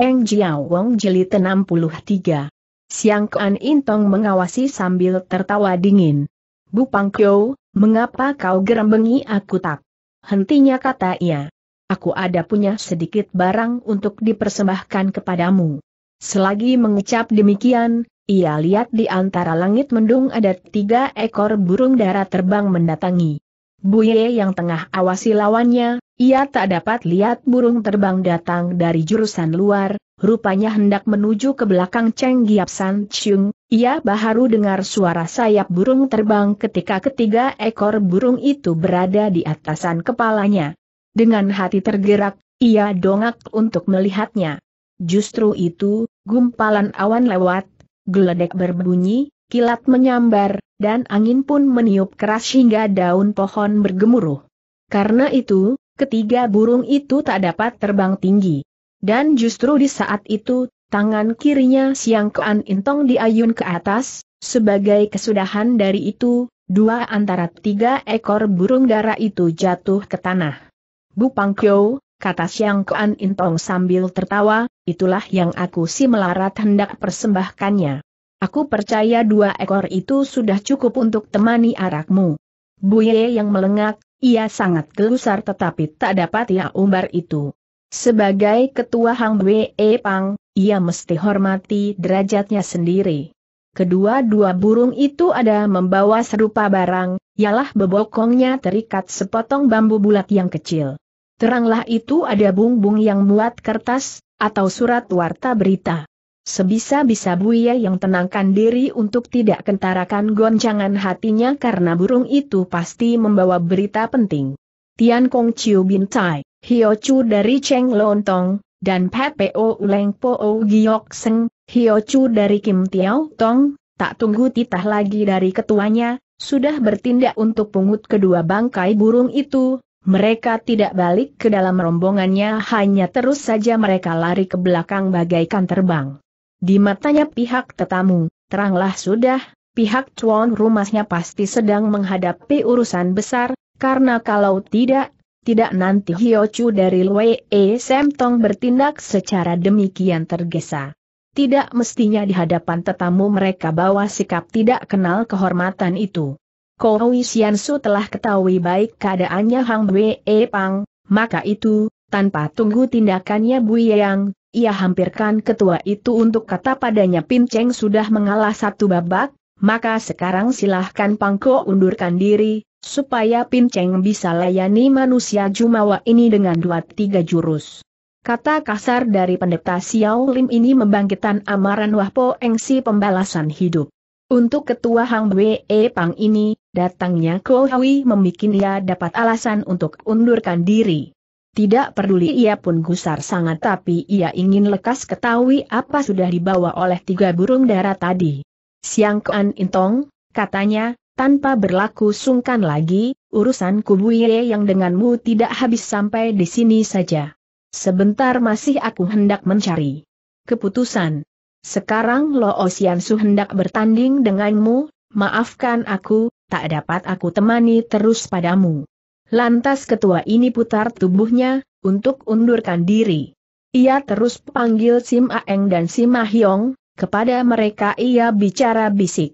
Eng Jiao Wong Jeli 63. Siang Kuan Intong mengawasi sambil tertawa dingin. Bu Pang Kyo, mengapa kau gerembengi aku tak? Hentinya kata ia. Aku ada punya sedikit barang untuk dipersembahkan kepadamu. Selagi mengecap demikian, ia lihat di antara langit mendung ada tiga ekor burung darah terbang mendatangi. Buye yang tengah awasi lawannya, ia tak dapat lihat burung terbang datang dari jurusan luar, rupanya hendak menuju ke belakang Cheng Giap San Chung, ia baru dengar suara sayap burung terbang ketika ketiga ekor burung itu berada di atasan kepalanya. Dengan hati tergerak, ia dongak untuk melihatnya. Justru itu, gumpalan awan lewat, geledek berbunyi, kilat menyambar, dan angin pun meniup keras hingga daun pohon bergemuruh. Karena itu, ketiga burung itu tak dapat terbang tinggi. Dan justru di saat itu, tangan kirinya Siang Kean Intong diayun ke atas, sebagai kesudahan dari itu, dua antara tiga ekor burung dara itu jatuh ke tanah. Bu Pangkyo, kata Siang Kean Intong sambil tertawa, itulah yang aku si melarat hendak persembahkannya. Aku percaya dua ekor itu sudah cukup untuk temani arakmu. Buye yang melengak, ia sangat gelusar tetapi tak dapat ia umbar itu. Sebagai ketua Hang Bwe e Pang, ia mesti hormati derajatnya sendiri. Kedua-dua burung itu ada membawa serupa barang, ialah bebokongnya terikat sepotong bambu bulat yang kecil. Teranglah itu ada bumbung yang muat kertas, atau surat warta berita. Sebisa-bisa Buya yang tenangkan diri untuk tidak kentarakan goncangan hatinya karena burung itu pasti membawa berita penting. Tian Kong Chiu Bintai, Hio Chu dari Cheng Lontong, dan Pepeo Po Uleng Po Giok Seng, Hio Chu dari Kim Tiao Tong, tak tunggu titah lagi dari ketuanya, sudah bertindak untuk pungut kedua bangkai burung itu, mereka tidak balik ke dalam rombongannya hanya terus saja mereka lari ke belakang bagaikan terbang. Di matanya pihak tetamu, teranglah sudah, pihak tuan rumahnya pasti sedang menghadapi urusan besar, karena kalau tidak, tidak nanti Hiochu dari Wei E Semtong bertindak secara demikian tergesa. Tidak mestinya di hadapan tetamu mereka bawa sikap tidak kenal kehormatan itu. Kowi Su telah ketahui baik keadaannya Hang Wei e Pang, maka itu, tanpa tunggu tindakannya Bu Yang, ia hampirkan ketua itu untuk kata padanya Pinceng sudah mengalah satu babak, maka sekarang silahkan Pangko undurkan diri, supaya Pinceng bisa layani manusia Jumawa ini dengan dua tiga jurus. Kata kasar dari pendeta Xiao Lim ini membangkitkan amaran Wahpo Engsi pembalasan hidup. Untuk ketua Hang Wei e Pang ini, datangnya Ko Hui membuat ia dapat alasan untuk undurkan diri. Tidak peduli ia pun gusar sangat tapi ia ingin lekas ketahui apa sudah dibawa oleh tiga burung darah tadi. Siang Kuan Intong, katanya, tanpa berlaku sungkan lagi, urusan Kubuye yang denganmu tidak habis sampai di sini saja. Sebentar masih aku hendak mencari keputusan. Sekarang Lo Osiansu hendak bertanding denganmu, maafkan aku, tak dapat aku temani terus padamu. Lantas ketua ini putar tubuhnya, untuk undurkan diri. Ia terus panggil Sim Aeng dan Sim Yong. kepada mereka ia bicara bisik.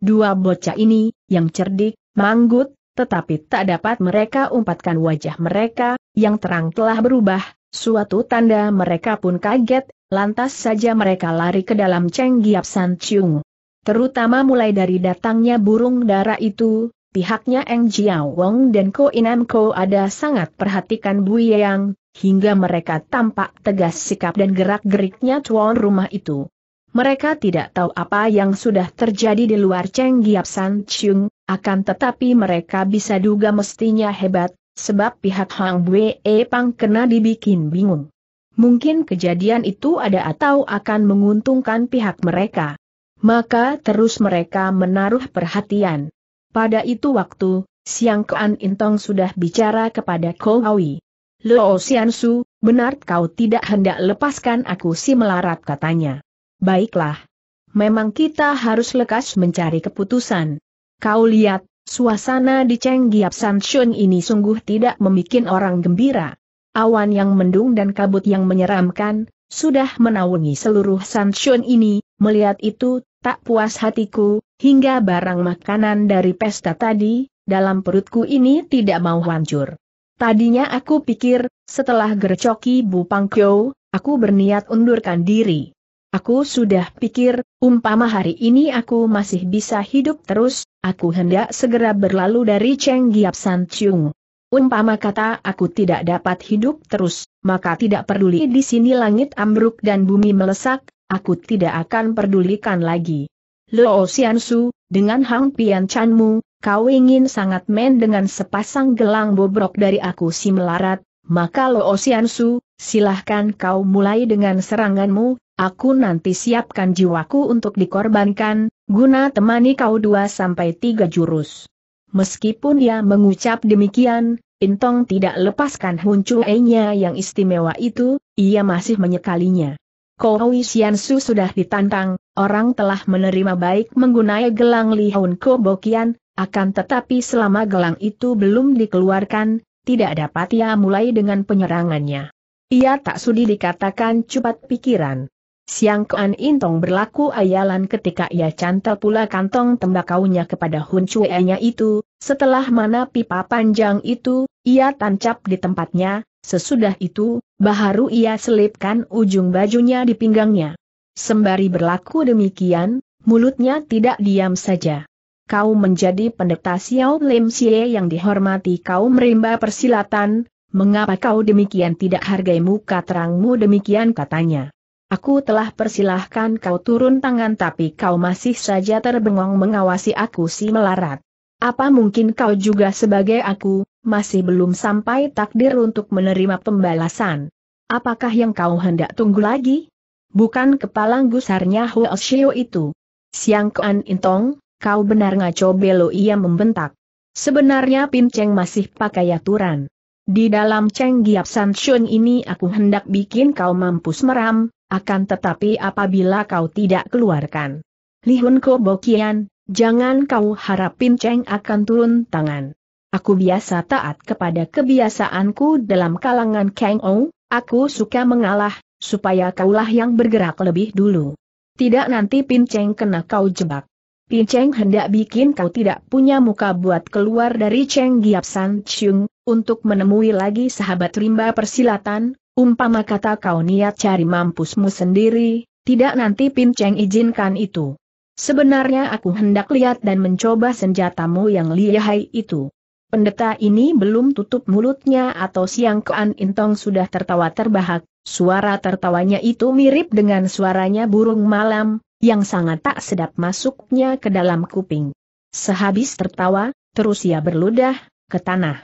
Dua bocah ini, yang cerdik, manggut, tetapi tak dapat mereka umpatkan wajah mereka, yang terang telah berubah, suatu tanda mereka pun kaget, lantas saja mereka lari ke dalam Cheng Giap San Chiung. Terutama mulai dari datangnya burung darah itu, pihaknya Eng Jiao Wong dan Ko Inam Ko ada sangat perhatikan Bu Yang, hingga mereka tampak tegas sikap dan gerak-geriknya tuan rumah itu. Mereka tidak tahu apa yang sudah terjadi di luar Cheng Giap San Chung, akan tetapi mereka bisa duga mestinya hebat, sebab pihak Hang Bue e Pang kena dibikin bingung. Mungkin kejadian itu ada atau akan menguntungkan pihak mereka. Maka terus mereka menaruh perhatian. Pada itu waktu, Siang Kuan Intong sudah bicara kepada Kowawi. Lo Su, benar kau tidak hendak lepaskan aku si melarat katanya. Baiklah. Memang kita harus lekas mencari keputusan. Kau lihat, suasana di Cheng Giap San Shun ini sungguh tidak membuat orang gembira. Awan yang mendung dan kabut yang menyeramkan, sudah menaungi seluruh Sanshun ini, melihat itu, tak puas hatiku, hingga barang makanan dari pesta tadi, dalam perutku ini tidak mau hancur. Tadinya aku pikir, setelah gercoki Bu Pangkyo, aku berniat undurkan diri. Aku sudah pikir, umpama hari ini aku masih bisa hidup terus, aku hendak segera berlalu dari Cheng Giap San Chung. Umpama kata aku tidak dapat hidup terus, maka tidak peduli di sini langit ambruk dan bumi melesak, aku tidak akan pedulikan lagi. Luo Xiansu, dengan Hang Pian Chanmu, kau ingin sangat men dengan sepasang gelang bobrok dari aku si melarat, maka Luo Xiansu, silahkan kau mulai dengan seranganmu, aku nanti siapkan jiwaku untuk dikorbankan, guna temani kau dua sampai tiga jurus. Meskipun ia mengucap demikian, Intong tidak lepaskan Chue-nya yang istimewa itu, ia masih menyekalinya. Kowi Xiansu sudah ditantang, orang telah menerima baik menggunakan gelang Lihaun Kobokian, akan tetapi selama gelang itu belum dikeluarkan, tidak dapat ia mulai dengan penyerangannya. Ia tak sudi dikatakan cepat pikiran. Siang Kuan Intong berlaku ayalan ketika ia cantel pula kantong tembakaunya kepada Hun chue itu, setelah mana pipa panjang itu, ia tancap di tempatnya, sesudah itu, baharu ia selipkan ujung bajunya di pinggangnya. Sembari berlaku demikian, mulutnya tidak diam saja. Kau menjadi pendeta Xiao Lim Xie yang dihormati kau merimba persilatan, mengapa kau demikian tidak hargai muka terangmu demikian katanya. Aku telah persilahkan kau turun tangan tapi kau masih saja terbengong mengawasi aku si melarat. Apa mungkin kau juga sebagai aku, masih belum sampai takdir untuk menerima pembalasan. Apakah yang kau hendak tunggu lagi? Bukan kepala gusarnya Huo Xiao itu. Siang Kuan Intong, kau benar ngaco belo ia membentak. Sebenarnya Pin Cheng masih pakai aturan. Di dalam Cheng Giap San Shun ini aku hendak bikin kau mampus meram, akan tetapi apabila kau tidak keluarkan. Hun Ko Bokian, jangan kau Pin Cheng akan turun tangan. Aku biasa taat kepada kebiasaanku dalam kalangan Kang Ou, Aku suka mengalah, supaya kaulah yang bergerak lebih dulu. Tidak nanti Pinceng kena kau jebak. Pinceng hendak bikin kau tidak punya muka buat keluar dari Cheng Giap San Chung, untuk menemui lagi sahabat rimba persilatan, umpama kata kau niat cari mampusmu sendiri, tidak nanti Pinceng izinkan itu. Sebenarnya aku hendak lihat dan mencoba senjatamu yang lihai itu. Pendeta ini belum tutup mulutnya atau siang Kean Intong sudah tertawa terbahak, suara tertawanya itu mirip dengan suaranya burung malam, yang sangat tak sedap masuknya ke dalam kuping. Sehabis tertawa, terus ia berludah, ke tanah.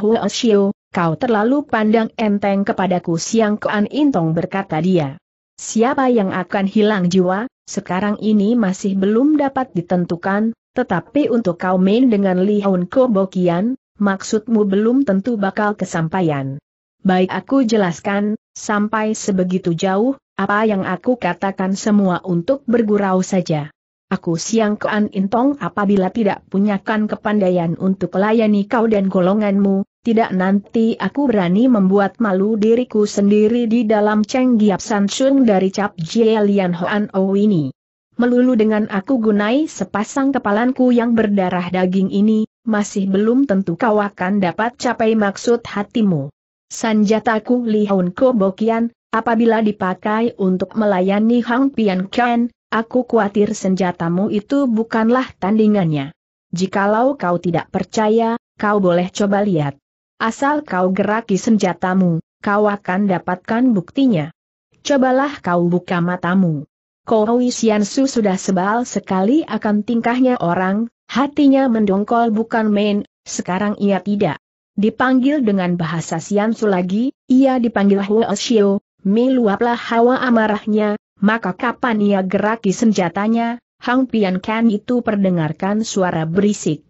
Huo Xiu, kau terlalu pandang enteng kepadaku siang Kean Intong berkata dia. Siapa yang akan hilang jiwa, sekarang ini masih belum dapat ditentukan, tetapi untuk kau main dengan Li Hon Kobokian, maksudmu belum tentu bakal kesampaian. Baik aku jelaskan, sampai sebegitu jauh, apa yang aku katakan semua untuk bergurau saja. Aku siang kean intong apabila tidak punyakan kepandaian untuk layani kau dan golonganmu, tidak nanti aku berani membuat malu diriku sendiri di dalam Cheng Giap dari Cap Jie Lian Hoan O ini melulu dengan aku gunai sepasang kepalanku yang berdarah daging ini, masih belum tentu kau akan dapat capai maksud hatimu. Sanjataku Li Kobokian, apabila dipakai untuk melayani Hang Pian Ken, aku khawatir senjatamu itu bukanlah tandingannya. Jikalau kau tidak percaya, kau boleh coba lihat. Asal kau geraki senjatamu, kau akan dapatkan buktinya. Cobalah kau buka matamu. Kau Xiansu sudah sebal sekali akan tingkahnya orang, hatinya mendongkol bukan main, sekarang ia tidak. Dipanggil dengan bahasa Xiansu lagi, ia dipanggil Huo Xiu, Miluaplah hawa amarahnya, maka kapan ia geraki senjatanya, Hang Pian Kan itu perdengarkan suara berisik.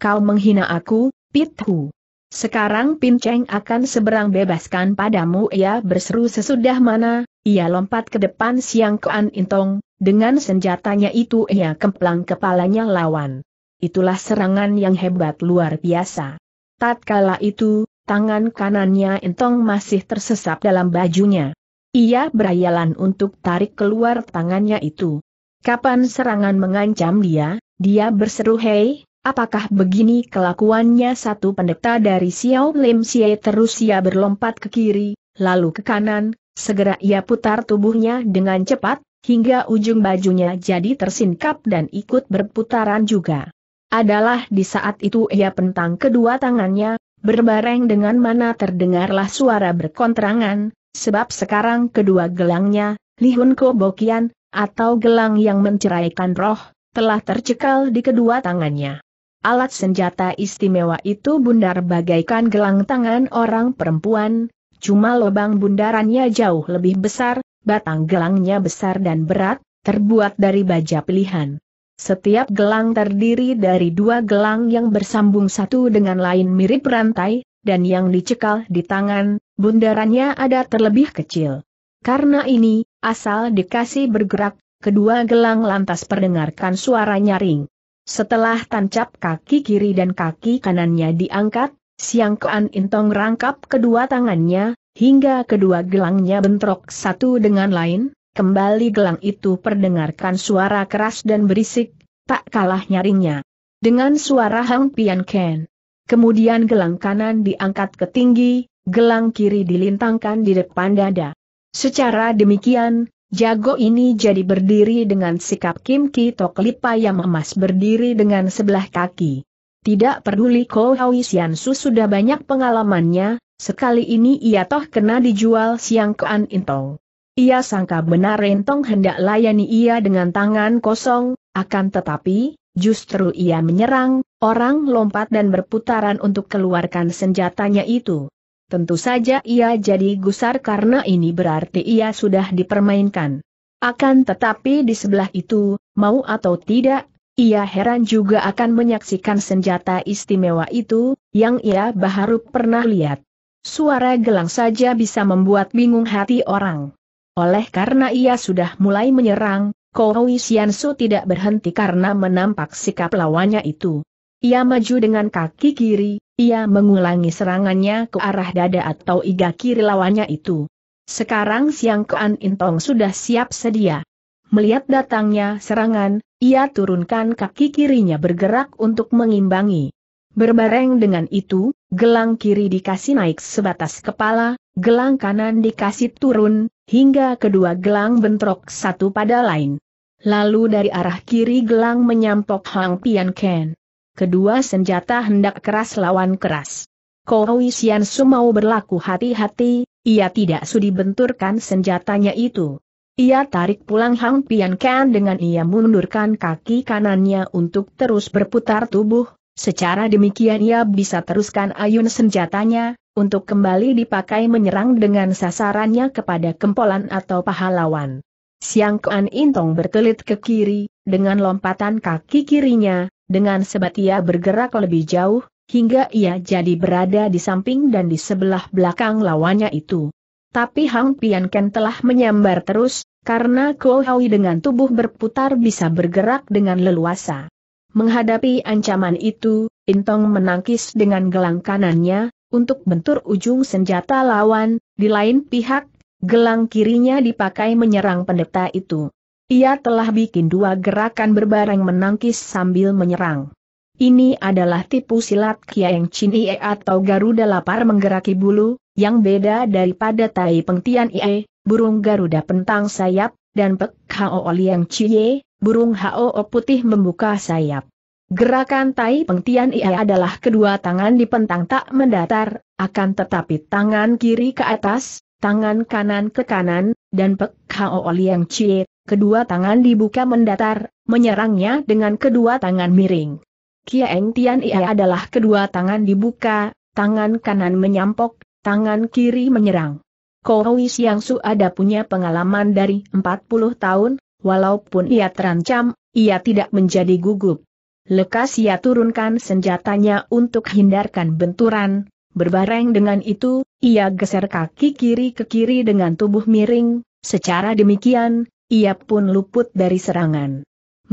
Kau menghina aku, pit hu. Sekarang pin Pinceng akan seberang bebaskan padamu ia berseru sesudah mana, ia lompat ke depan Siang Kuan Intong, dengan senjatanya itu ia kemplang kepalanya lawan. Itulah serangan yang hebat luar biasa. Tatkala itu, tangan kanannya Intong masih tersesap dalam bajunya. Ia berayalan untuk tarik keluar tangannya itu. Kapan serangan mengancam dia, dia berseru hei, apakah begini kelakuannya satu pendeta dari Xiao Lim Xie terus ia berlompat ke kiri, lalu ke kanan, Segera ia putar tubuhnya dengan cepat, hingga ujung bajunya jadi tersingkap dan ikut berputaran juga. Adalah di saat itu ia pentang kedua tangannya, berbareng dengan mana terdengarlah suara berkontrangan, sebab sekarang kedua gelangnya, Lihun Kobokian, atau gelang yang menceraikan roh, telah tercekal di kedua tangannya. Alat senjata istimewa itu bundar bagaikan gelang tangan orang perempuan, Cuma lubang bundarannya jauh lebih besar, batang gelangnya besar dan berat, terbuat dari baja pilihan. Setiap gelang terdiri dari dua gelang yang bersambung satu dengan lain mirip rantai, dan yang dicekal di tangan, bundarannya ada terlebih kecil. Karena ini, asal dikasih bergerak, kedua gelang lantas perdengarkan suara nyaring. Setelah tancap kaki kiri dan kaki kanannya diangkat, Siang Koan Intong rangkap kedua tangannya, hingga kedua gelangnya bentrok satu dengan lain, kembali gelang itu perdengarkan suara keras dan berisik, tak kalah nyaringnya. Dengan suara Hang Pian Ken. Kemudian gelang kanan diangkat ke tinggi, gelang kiri dilintangkan di depan dada. Secara demikian, jago ini jadi berdiri dengan sikap Kim Ki Tok Lipa yang emas berdiri dengan sebelah kaki. Tidak peduli Ko Hawi Su sudah banyak pengalamannya, sekali ini ia toh kena dijual siang ke An Intong. Ia sangka benar Rentong hendak layani ia dengan tangan kosong, akan tetapi, justru ia menyerang, orang lompat dan berputaran untuk keluarkan senjatanya itu. Tentu saja ia jadi gusar karena ini berarti ia sudah dipermainkan. Akan tetapi di sebelah itu, mau atau tidak, ia heran juga akan menyaksikan senjata istimewa itu, yang ia baru pernah lihat. Suara gelang saja bisa membuat bingung hati orang. Oleh karena ia sudah mulai menyerang, Kowi Xiansu tidak berhenti karena menampak sikap lawannya itu. Ia maju dengan kaki kiri, ia mengulangi serangannya ke arah dada atau iga kiri lawannya itu. Sekarang Siang Kean Intong sudah siap sedia. Melihat datangnya serangan, ia turunkan kaki kirinya bergerak untuk mengimbangi. Berbareng dengan itu, gelang kiri dikasih naik sebatas kepala, gelang kanan dikasih turun, hingga kedua gelang bentrok satu pada lain. Lalu dari arah kiri gelang menyampok Hang Pian Ken. Kedua senjata hendak keras lawan keras. Kowi Sian Su mau berlaku hati-hati, ia tidak sudi benturkan senjatanya itu. Ia tarik pulang Hang Pian Ken dengan ia mundurkan kaki kanannya untuk terus berputar tubuh, secara demikian ia bisa teruskan ayun senjatanya, untuk kembali dipakai menyerang dengan sasarannya kepada kempolan atau pahlawan. Siang Kuan Intong berkelit ke kiri, dengan lompatan kaki kirinya, dengan sebat ia bergerak lebih jauh, hingga ia jadi berada di samping dan di sebelah belakang lawannya itu. Tapi Hang Ken telah menyambar terus, karena Kohawi dengan tubuh berputar bisa bergerak dengan leluasa. Menghadapi ancaman itu, Intong menangkis dengan gelang kanannya, untuk bentur ujung senjata lawan, di lain pihak, gelang kirinya dipakai menyerang pendeta itu. Ia telah bikin dua gerakan berbareng menangkis sambil menyerang. Ini adalah tipu silat Kiai Chin Ie atau Garuda Lapar menggeraki bulu, yang beda daripada tai pengtian ie, burung Garuda pentang sayap, dan pek hao liang cie, burung hao putih membuka sayap. Gerakan tai pengtian ia adalah kedua tangan di pentang tak mendatar, akan tetapi tangan kiri ke atas, tangan kanan ke kanan, dan pek hao liang cie, kedua tangan dibuka mendatar, menyerangnya dengan kedua tangan miring. Kia tian ia adalah kedua tangan dibuka, tangan kanan menyampok, Tangan kiri menyerang. Kowi Siang Su ada punya pengalaman dari 40 tahun, walaupun ia terancam, ia tidak menjadi gugup. Lekas ia turunkan senjatanya untuk hindarkan benturan, berbareng dengan itu, ia geser kaki kiri ke kiri dengan tubuh miring, secara demikian, ia pun luput dari serangan.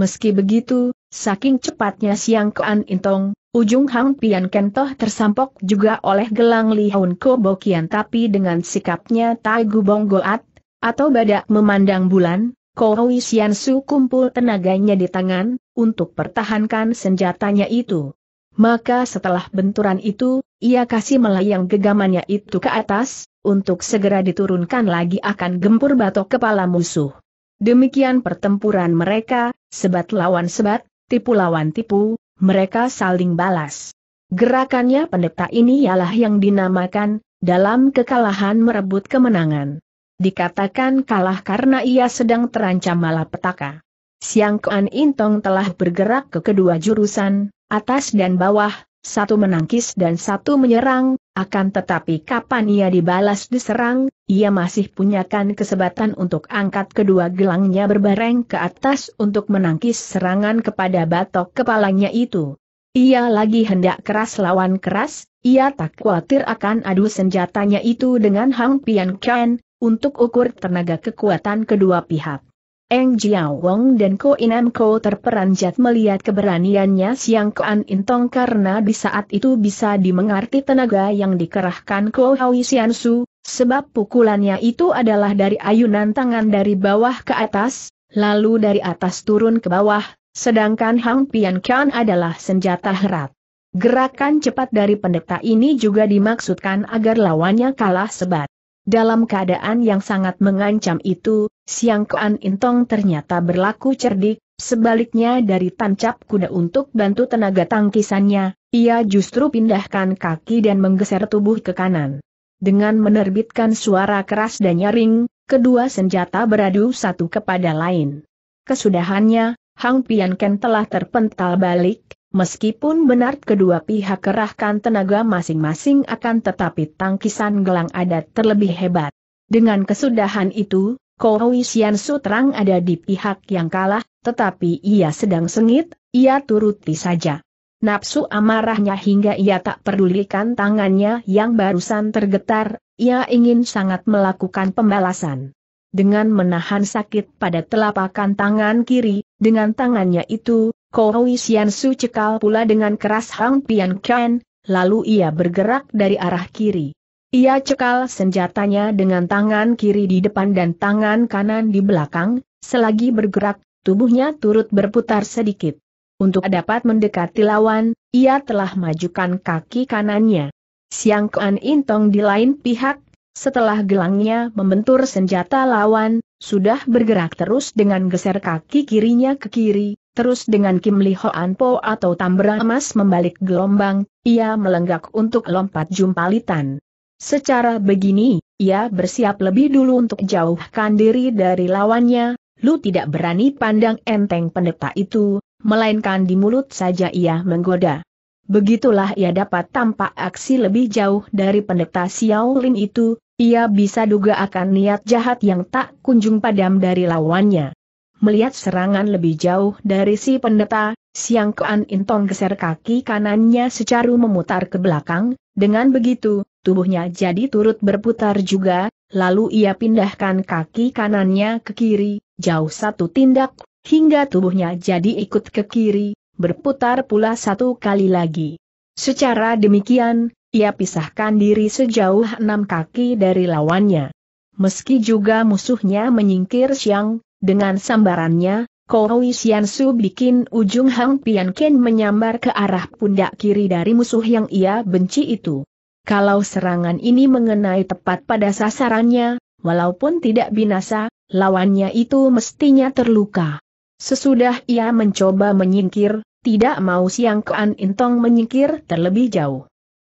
Meski begitu, saking cepatnya Siang Kean Intong, Ujung Hang Pian Kentoh tersampok juga oleh gelang Li Hun Ko Bokian tapi dengan sikapnya Tai Gubong Goat, atau badak memandang bulan, Kohui Sian Su kumpul tenaganya di tangan, untuk pertahankan senjatanya itu. Maka setelah benturan itu, ia kasih melayang gegamannya itu ke atas, untuk segera diturunkan lagi akan gempur batok kepala musuh. Demikian pertempuran mereka, sebat lawan sebat, tipu lawan tipu, mereka saling balas. Gerakannya pendeta ini ialah yang dinamakan, dalam kekalahan merebut kemenangan. Dikatakan kalah karena ia sedang terancam malapetaka. Siang Kuan Intong telah bergerak ke kedua jurusan, atas dan bawah, satu menangkis dan satu menyerang, akan tetapi kapan ia dibalas diserang, ia masih punyakan kesempatan untuk angkat kedua gelangnya berbareng ke atas untuk menangkis serangan kepada batok kepalanya itu. Ia lagi hendak keras lawan keras, ia tak khawatir akan adu senjatanya itu dengan Hang Pian Ken, untuk ukur tenaga kekuatan kedua pihak. Eng Jiao Wong dan Ko Inam Ko terperanjat melihat keberaniannya Siang Koan Intong karena di saat itu bisa dimengerti tenaga yang dikerahkan Ko Hawi Sian Su, sebab pukulannya itu adalah dari ayunan tangan dari bawah ke atas, lalu dari atas turun ke bawah, sedangkan Hang Pian Kian adalah senjata herat. Gerakan cepat dari pendeta ini juga dimaksudkan agar lawannya kalah sebat. Dalam keadaan yang sangat mengancam itu, Siang Kuan Intong ternyata berlaku cerdik, sebaliknya dari tancap kuda untuk bantu tenaga tangkisannya, ia justru pindahkan kaki dan menggeser tubuh ke kanan. Dengan menerbitkan suara keras dan nyaring, kedua senjata beradu satu kepada lain. Kesudahannya, Hang Pian Ken telah terpental balik, Meskipun benar kedua pihak kerahkan tenaga masing-masing akan tetapi tangkisan gelang adat terlebih hebat. Dengan kesudahan itu, Kowi Xiansu terang ada di pihak yang kalah, tetapi ia sedang sengit, ia turuti saja. Napsu amarahnya hingga ia tak pedulikan tangannya yang barusan tergetar, ia ingin sangat melakukan pembalasan. Dengan menahan sakit pada telapakan tangan kiri, dengan tangannya itu, Kohui Sian Su cekal pula dengan keras Hang Pian Ken, lalu ia bergerak dari arah kiri. Ia cekal senjatanya dengan tangan kiri di depan dan tangan kanan di belakang, selagi bergerak, tubuhnya turut berputar sedikit. Untuk dapat mendekati lawan, ia telah majukan kaki kanannya. Siang Kuan Intong di lain pihak, setelah gelangnya membentur senjata lawan, sudah bergerak terus dengan geser kaki kirinya ke kiri, Terus dengan Kim Li Hoan Po atau Tambra Emas membalik gelombang, ia melenggak untuk lompat jumpalitan. Secara begini, ia bersiap lebih dulu untuk jauhkan diri dari lawannya, lu tidak berani pandang enteng pendeta itu, melainkan di mulut saja ia menggoda. Begitulah ia dapat tampak aksi lebih jauh dari pendeta Lin itu, ia bisa duga akan niat jahat yang tak kunjung padam dari lawannya. Melihat serangan lebih jauh dari si pendeta, Siang Kean Intong geser kaki kanannya secara memutar ke belakang, dengan begitu, tubuhnya jadi turut berputar juga, lalu ia pindahkan kaki kanannya ke kiri, jauh satu tindak, hingga tubuhnya jadi ikut ke kiri, berputar pula satu kali lagi. Secara demikian, ia pisahkan diri sejauh enam kaki dari lawannya. Meski juga musuhnya menyingkir siang, dengan sambarannya, Kou Xian Su bikin ujung Hang Pian Ken menyambar ke arah pundak kiri dari musuh yang ia benci itu. Kalau serangan ini mengenai tepat pada sasarannya, walaupun tidak binasa, lawannya itu mestinya terluka. Sesudah ia mencoba menyingkir, tidak mau Siang Kean Intong menyingkir terlebih jauh.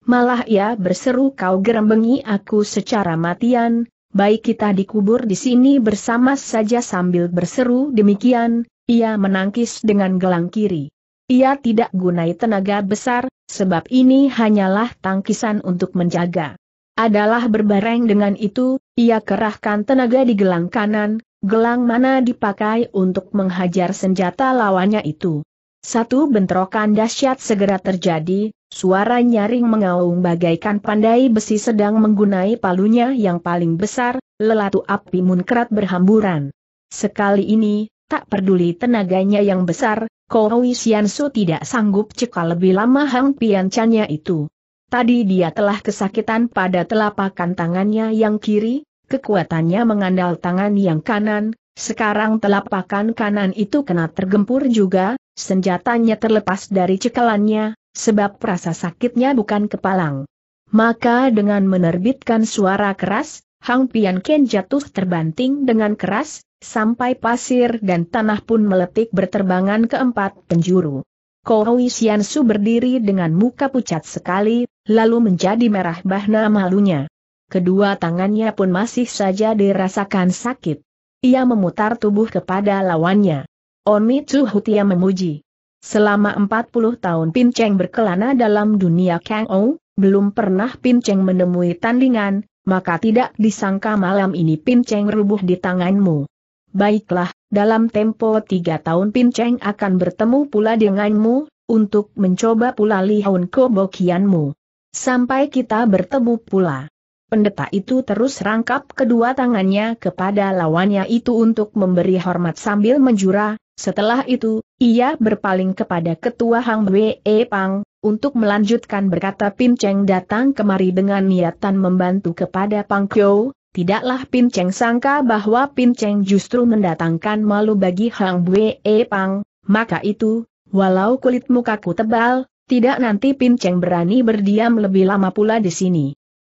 Malah ia berseru kau gerembengi aku secara matian, baik kita dikubur di sini bersama saja sambil berseru demikian, ia menangkis dengan gelang kiri. Ia tidak gunai tenaga besar, sebab ini hanyalah tangkisan untuk menjaga. Adalah berbareng dengan itu, ia kerahkan tenaga di gelang kanan, gelang mana dipakai untuk menghajar senjata lawannya itu. Satu bentrokan dahsyat segera terjadi, suara nyaring mengaung bagaikan pandai besi sedang menggunai palunya yang paling besar, lelatu api munkrat berhamburan. Sekali ini, tak peduli tenaganya yang besar, Kowi Siansu tidak sanggup cekal lebih lama Hang Piancannya itu. Tadi dia telah kesakitan pada telapakan tangannya yang kiri, kekuatannya mengandalkan tangan yang kanan, sekarang telapakan kanan itu kena tergempur juga, senjatanya terlepas dari cekalannya, sebab rasa sakitnya bukan kepalang. Maka dengan menerbitkan suara keras, Hang Pian Ken jatuh terbanting dengan keras, sampai pasir dan tanah pun meletik berterbangan ke empat penjuru. Kowi Sian Su berdiri dengan muka pucat sekali, lalu menjadi merah bahna malunya. Kedua tangannya pun masih saja dirasakan sakit. Ia memutar tubuh kepada lawannya. Oni Tsu Hutia memuji. Selama 40 tahun Pin Cheng berkelana dalam dunia Kang Ou, belum pernah Pin Cheng menemui tandingan, maka tidak disangka malam ini Pin Cheng rubuh di tanganmu. Baiklah, dalam tempo tiga tahun Pin Cheng akan bertemu pula denganmu, untuk mencoba pula Li Kobokianmu. Sampai kita bertemu pula. Pendeta itu terus rangkap kedua tangannya kepada lawannya itu untuk memberi hormat sambil menjura, setelah itu, ia berpaling kepada ketua Hang Wei e Pang, untuk melanjutkan berkata Pin Cheng datang kemari dengan niatan membantu kepada Pang Kyo, tidaklah Pin Cheng sangka bahwa Pin Cheng justru mendatangkan malu bagi Hang Wei e Pang, maka itu, walau kulit mukaku tebal, tidak nanti Pin Cheng berani berdiam lebih lama pula di sini.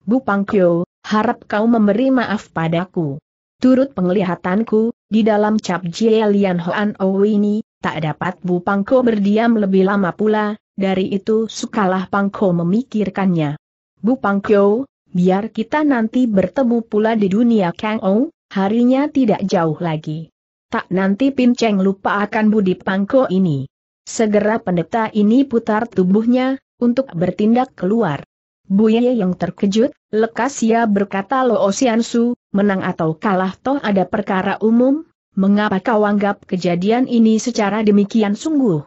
Bu Pangkyo, harap kau memberi maaf padaku. Turut penglihatanku, di dalam cap Jie Lian Hoan Owi ini, tak dapat Bu Pangko berdiam lebih lama pula, dari itu sukalah Pangko memikirkannya. Bu Pangkyo, biar kita nanti bertemu pula di dunia Kang Ou, harinya tidak jauh lagi. Tak nanti Pinceng lupa akan Budi Pangko ini. Segera pendeta ini putar tubuhnya, untuk bertindak keluar. Buye yang terkejut, lekas ia berkata Lo Osiansu, menang atau kalah toh ada perkara umum, mengapa kau anggap kejadian ini secara demikian sungguh?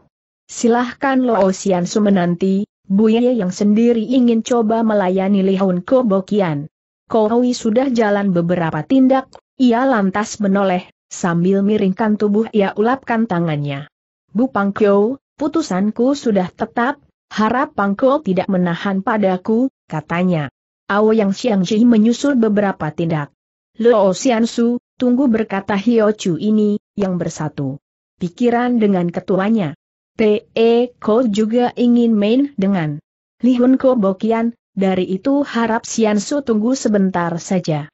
Silahkan Lo Osiansu menanti, Buye yang sendiri ingin coba melayani Lihun Kobokian. Kowi sudah jalan beberapa tindak, ia lantas menoleh, sambil miringkan tubuh ia ulapkan tangannya. Bu Pangkyo, putusanku sudah tetap, Harap Pangko tidak menahan padaku, katanya. Ao Yang Xiangji menyusul beberapa tindak. Luo Xiansu, tunggu berkata Hio Chu ini, yang bersatu. Pikiran dengan ketuanya. P.E. Ko juga ingin main dengan Lihun Ko Bokian, dari itu harap Xiansu tunggu sebentar saja.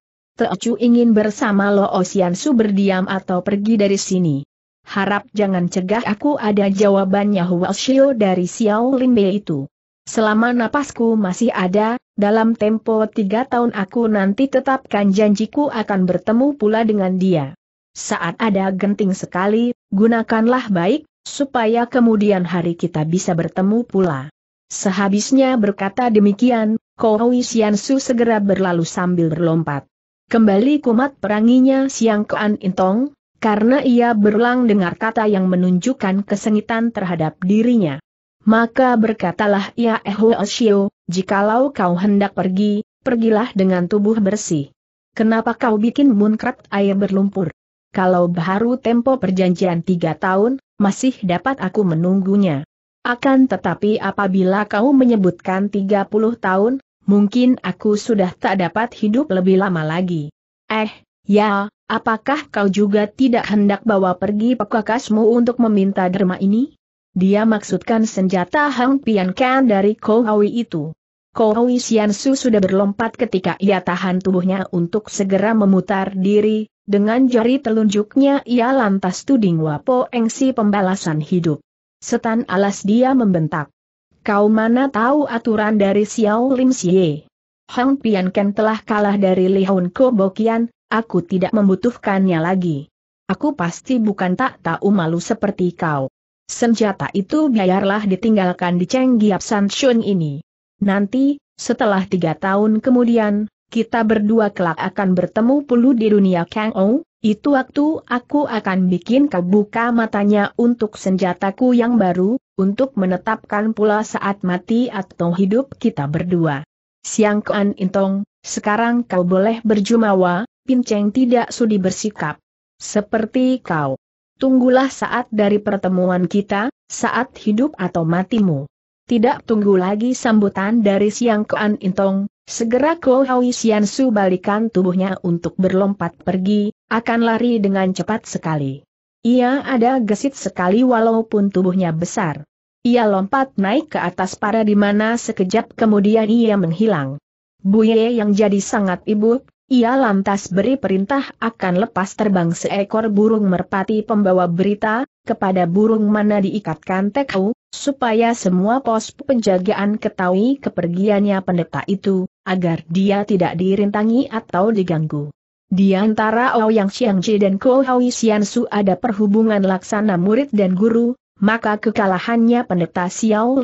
Chu ingin bersama Luo Xiansu berdiam atau pergi dari sini. Harap jangan cegah aku ada jawabannya Hua dari Xiao Linbei itu. Selama napasku masih ada, dalam tempo tiga tahun aku nanti tetapkan janjiku akan bertemu pula dengan dia. Saat ada genting sekali, gunakanlah baik, supaya kemudian hari kita bisa bertemu pula. Sehabisnya berkata demikian, Kou Xiansu segera berlalu sambil berlompat. Kembali kumat peranginya Siang Kean Intong, karena ia berulang dengar kata yang menunjukkan kesengitan terhadap dirinya. Maka berkatalah ia Eho Oshio, jikalau kau hendak pergi, pergilah dengan tubuh bersih. Kenapa kau bikin munkrat air berlumpur? Kalau baru tempo perjanjian tiga tahun, masih dapat aku menunggunya. Akan tetapi apabila kau menyebutkan 30 tahun, mungkin aku sudah tak dapat hidup lebih lama lagi. Eh, ya, Apakah kau juga tidak hendak bawa pergi pekakasmu untuk meminta derma ini? Dia maksudkan senjata Hang Pian Kan dari Hui itu. Xian Su sudah berlompat ketika ia tahan tubuhnya untuk segera memutar diri, dengan jari telunjuknya ia lantas tuding Wapo Engsi pembalasan hidup. Setan alas dia membentak. Kau mana tahu aturan dari Xiao Lim Xie? Hang Pian Ken telah kalah dari Li Hon Ko Bokian, aku tidak membutuhkannya lagi. Aku pasti bukan tak tahu malu seperti kau. Senjata itu biarlah ditinggalkan di Cheng Giap San Shun ini. Nanti, setelah tiga tahun kemudian, kita berdua kelak akan bertemu pulu di dunia Kang Ou, itu waktu aku akan bikin kau buka matanya untuk senjataku yang baru, untuk menetapkan pula saat mati atau hidup kita berdua. Siang Kuan Intong, sekarang kau boleh berjumawa, Pinceng tidak sudi bersikap. Seperti kau. Tunggulah saat dari pertemuan kita, saat hidup atau matimu. Tidak tunggu lagi sambutan dari Siang Kuan Intong, segera kau Hoi Sian Su balikan tubuhnya untuk berlompat pergi, akan lari dengan cepat sekali. Ia ada gesit sekali walaupun tubuhnya besar. Ia lompat naik ke atas para di mana sekejap kemudian ia menghilang. Buye yang jadi sangat ibuk. Ia lantas beri perintah akan lepas terbang seekor burung merpati pembawa berita, kepada burung mana diikatkan Tekau, supaya semua pos penjagaan ketahui kepergiannya pendeta itu, agar dia tidak dirintangi atau diganggu. Di antara Ouyang Xiangji dan Ko Hui Xiansu ada perhubungan laksana murid dan guru, maka kekalahannya pendeta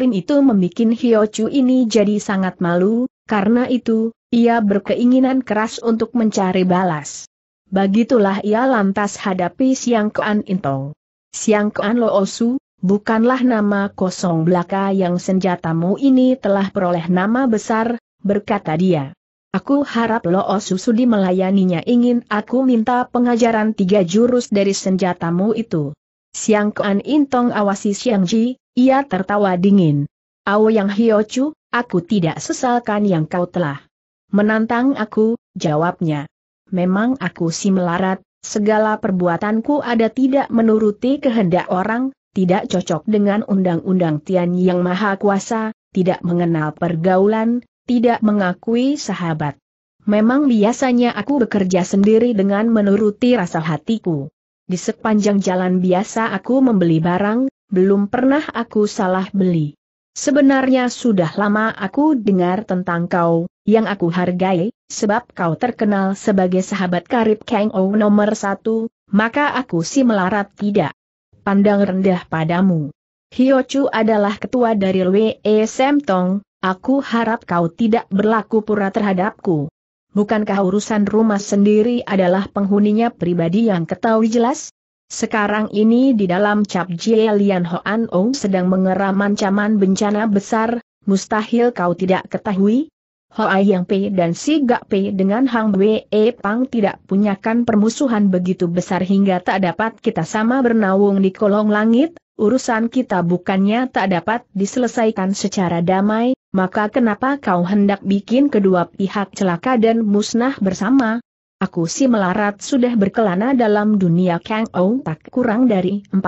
Lin itu membuat Chu ini jadi sangat malu, karena itu, ia berkeinginan keras untuk mencari balas. Begitulah ia lantas hadapi Siang Kuan Intong. Siang Kuan Loosu, bukanlah nama kosong belaka yang senjatamu ini telah peroleh nama besar, berkata dia. Aku harap Loosu Sudi melayaninya ingin aku minta pengajaran tiga jurus dari senjatamu itu. Siang Kuan Intong awasi Siang Ji, ia tertawa dingin. Ao Yang Hiochu, aku tidak sesalkan yang kau telah Menantang aku, jawabnya. Memang aku si melarat, segala perbuatanku ada tidak menuruti kehendak orang, tidak cocok dengan undang-undang Tian Yang Maha Kuasa, tidak mengenal pergaulan, tidak mengakui sahabat. Memang biasanya aku bekerja sendiri dengan menuruti rasa hatiku. Di sepanjang jalan biasa aku membeli barang, belum pernah aku salah beli. Sebenarnya sudah lama aku dengar tentang kau, yang aku hargai, sebab kau terkenal sebagai sahabat karib Kang O nomor satu, maka aku si melarat tidak pandang rendah padamu. Hiochu adalah ketua dari Lwe e Tong. aku harap kau tidak berlaku pura terhadapku. Bukankah urusan rumah sendiri adalah penghuninya pribadi yang ketahui jelas? Sekarang ini di dalam cap Jie Lian Hoan Ong sedang mengeram ancaman bencana besar, mustahil kau tidak ketahui? Hoa Yang Pei dan Si Gak Pei dengan Hang Wei Pang tidak punyakan permusuhan begitu besar hingga tak dapat kita sama bernaung di kolong langit, urusan kita bukannya tak dapat diselesaikan secara damai, maka kenapa kau hendak bikin kedua pihak celaka dan musnah bersama? Aku si melarat sudah berkelana dalam dunia Kang Ou tak kurang dari 40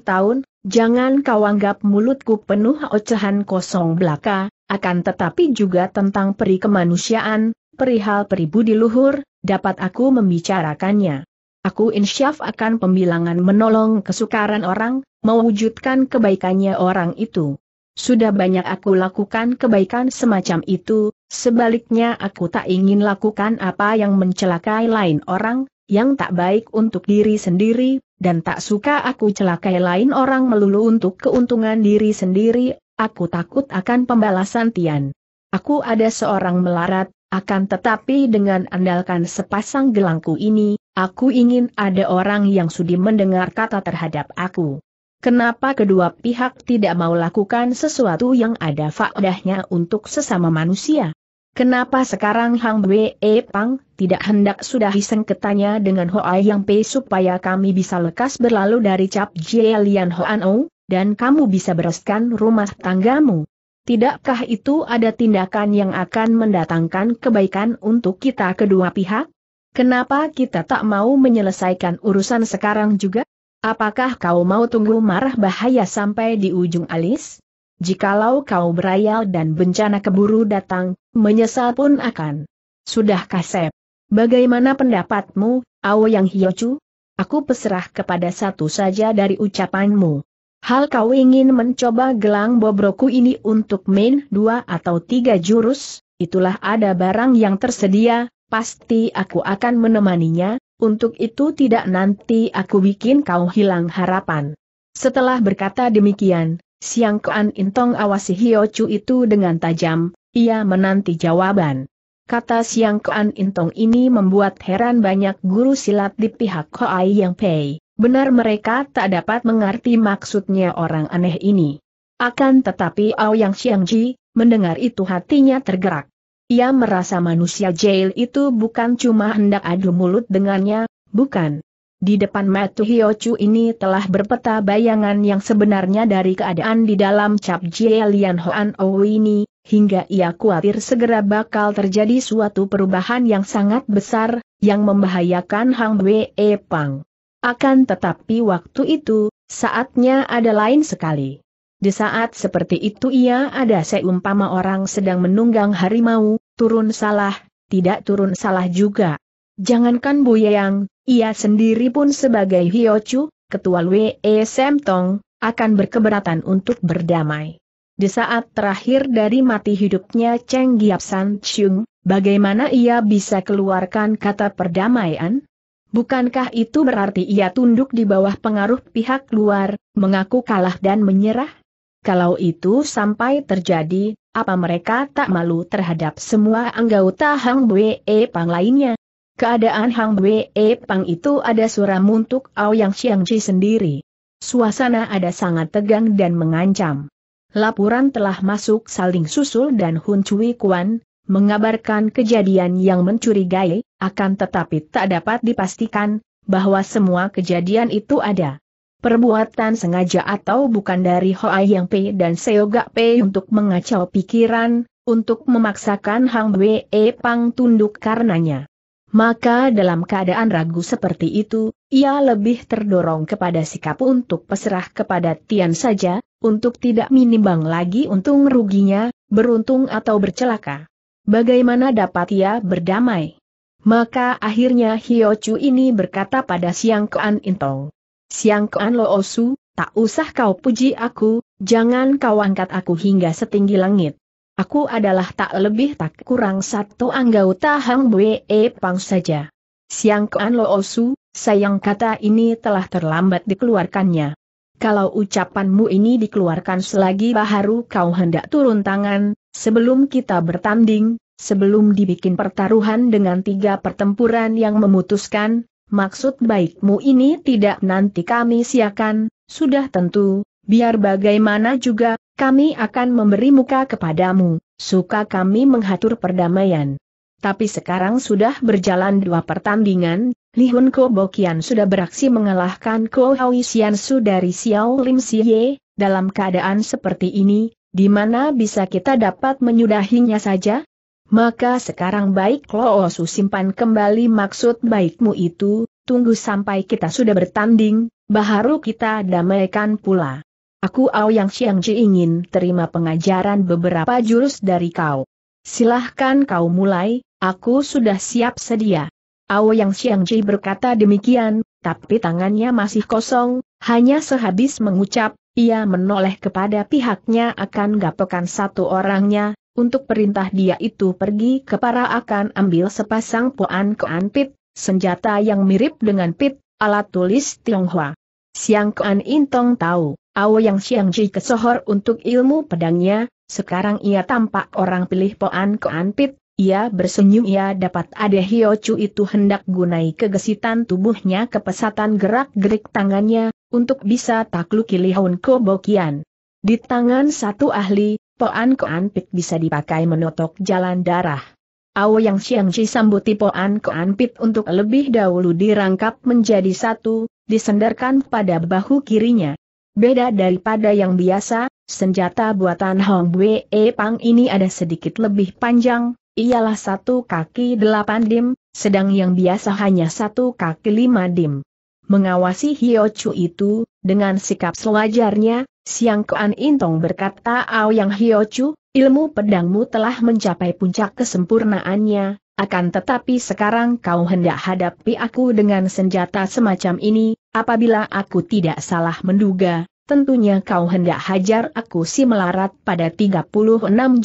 tahun, jangan kau anggap mulutku penuh ocehan kosong belaka, akan tetapi juga tentang peri kemanusiaan, perihal peribudi luhur, dapat aku membicarakannya. Aku insyaf akan pembilangan menolong kesukaran orang, mewujudkan kebaikannya orang itu. Sudah banyak aku lakukan kebaikan semacam itu, sebaliknya aku tak ingin lakukan apa yang mencelakai lain orang, yang tak baik untuk diri sendiri, dan tak suka aku celakai lain orang melulu untuk keuntungan diri sendiri, aku takut akan pembalasan Tian. Aku ada seorang melarat, akan tetapi dengan andalkan sepasang gelangku ini, aku ingin ada orang yang sudi mendengar kata terhadap aku. Kenapa kedua pihak tidak mau lakukan sesuatu yang ada faedahnya untuk sesama manusia? Kenapa sekarang Hang Wei Pang tidak hendak sudah sengketanya dengan Hoai Yang Pei supaya kami bisa lekas berlalu dari cap Jie Lian Hoan Ong? dan kamu bisa bereskan rumah tanggamu. Tidakkah itu ada tindakan yang akan mendatangkan kebaikan untuk kita kedua pihak? Kenapa kita tak mau menyelesaikan urusan sekarang juga? Apakah kau mau tunggu marah bahaya sampai di ujung alis? Jikalau kau berayal dan bencana keburu datang, menyesal pun akan. Sudah kasep. Bagaimana pendapatmu, Awo Yang Hiocu? Aku peserah kepada satu saja dari ucapanmu. Hal kau ingin mencoba gelang bobroku ini untuk main dua atau tiga jurus, itulah ada barang yang tersedia, pasti aku akan menemaninya, untuk itu tidak nanti aku bikin kau hilang harapan. Setelah berkata demikian, Siang Kuan Intong awasi Hio Chu itu dengan tajam, ia menanti jawaban. Kata Siang Kuan Intong ini membuat heran banyak guru silat di pihak Hoai Yang Pei. Benar mereka tak dapat mengerti maksudnya orang aneh ini. Akan tetapi Ao Aoyang Xiangji, mendengar itu hatinya tergerak. Ia merasa manusia jail itu bukan cuma hendak adu mulut dengannya, bukan. Di depan Matu Hiochu ini telah berpeta bayangan yang sebenarnya dari keadaan di dalam cap Lian Hoan Ou ini, hingga ia khawatir segera bakal terjadi suatu perubahan yang sangat besar, yang membahayakan Hang Wei Pang. Akan tetapi waktu itu, saatnya ada lain sekali. Di saat seperti itu ia ada seumpama orang sedang menunggang harimau, turun salah, tidak turun salah juga. Jangankan Buyang, ia sendiri pun sebagai Hiochu, ketua Lwe Tong, akan berkeberatan untuk berdamai. Di saat terakhir dari mati hidupnya Cheng Giap San Chung, bagaimana ia bisa keluarkan kata perdamaian? Bukankah itu berarti ia tunduk di bawah pengaruh pihak luar, mengaku kalah dan menyerah? Kalau itu sampai terjadi, apa mereka tak malu terhadap semua anggota Hang Bwe Pang lainnya? Keadaan Hang Bwe Pang itu ada suram untuk Aoyang Xiangji sendiri. Suasana ada sangat tegang dan mengancam. Laporan telah masuk saling susul dan Hun Cui Kuan, mengabarkan kejadian yang mencurigai, akan tetapi tak dapat dipastikan bahwa semua kejadian itu ada. Perbuatan sengaja atau bukan dari Hoa Yang Pei dan Seoga Pei untuk mengacau pikiran, untuk memaksakan Hang Wei e Pang tunduk karenanya. Maka dalam keadaan ragu seperti itu, ia lebih terdorong kepada sikap untuk peserah kepada Tian saja, untuk tidak minimbang lagi untung ruginya, beruntung atau bercelaka. Bagaimana dapat ia berdamai? Maka akhirnya Chu ini berkata pada Siang Kuan Intong. Siang Kuan Lo Osu, tak usah kau puji aku, jangan kau angkat aku hingga setinggi langit. Aku adalah tak lebih tak kurang satu anggota Hang Bwe e Pang saja. Siang Kuan Lo Osu, sayang kata ini telah terlambat dikeluarkannya. Kalau ucapanmu ini dikeluarkan selagi baharu kau hendak turun tangan, sebelum kita bertanding, Sebelum dibikin pertaruhan dengan tiga pertempuran yang memutuskan, maksud baikmu ini tidak nanti kami siakan, sudah tentu, biar bagaimana juga, kami akan memberi muka kepadamu, suka kami menghatur perdamaian. Tapi sekarang sudah berjalan dua pertandingan, Li Hun Ko Bokian sudah beraksi mengalahkan Ko Hui Sian Su dari Xiao Lim Siye. dalam keadaan seperti ini, di mana bisa kita dapat menyudahinya saja? Maka sekarang baik Loosu oh simpan kembali maksud baikmu itu, tunggu sampai kita sudah bertanding, baharu kita damaikan pula. Aku Ao Yang Xiangji ingin terima pengajaran beberapa jurus dari kau. Silahkan kau mulai, aku sudah siap sedia. Ao Yang Xiangji berkata demikian, tapi tangannya masih kosong, hanya sehabis mengucap, ia menoleh kepada pihaknya akan gapekan satu orangnya, untuk perintah dia itu pergi ke para akan ambil sepasang poan koan pit, senjata yang mirip dengan pit, alat tulis Tionghoa. Siang Koan Intong tahu, awo Yang Siang Ji kesohor untuk ilmu pedangnya, sekarang ia tampak orang pilih Poan Koan Pit, ia bersenyum ia dapat ada Hiochu itu hendak gunai kegesitan tubuhnya kepesatan gerak-gerik tangannya, untuk bisa takluki Lihon Kobokian. Di tangan satu ahli, Poan Koan Pit bisa dipakai menotok jalan darah. Ao Yang Xiangji sambuti Poan Koan Pit untuk lebih dahulu dirangkap menjadi satu, disenderkan pada bahu kirinya. Beda daripada yang biasa, senjata buatan Hong Wei e Pang ini ada sedikit lebih panjang, ialah satu kaki delapan dim, sedang yang biasa hanya satu kaki lima dim. Mengawasi Hio Chu itu, dengan sikap selajarnya, Siang Kuan Intong berkata Ao Yang Hiochu, ilmu pedangmu telah mencapai puncak kesempurnaannya, akan tetapi sekarang kau hendak hadapi aku dengan senjata semacam ini, apabila aku tidak salah menduga, tentunya kau hendak hajar aku si melarat pada 36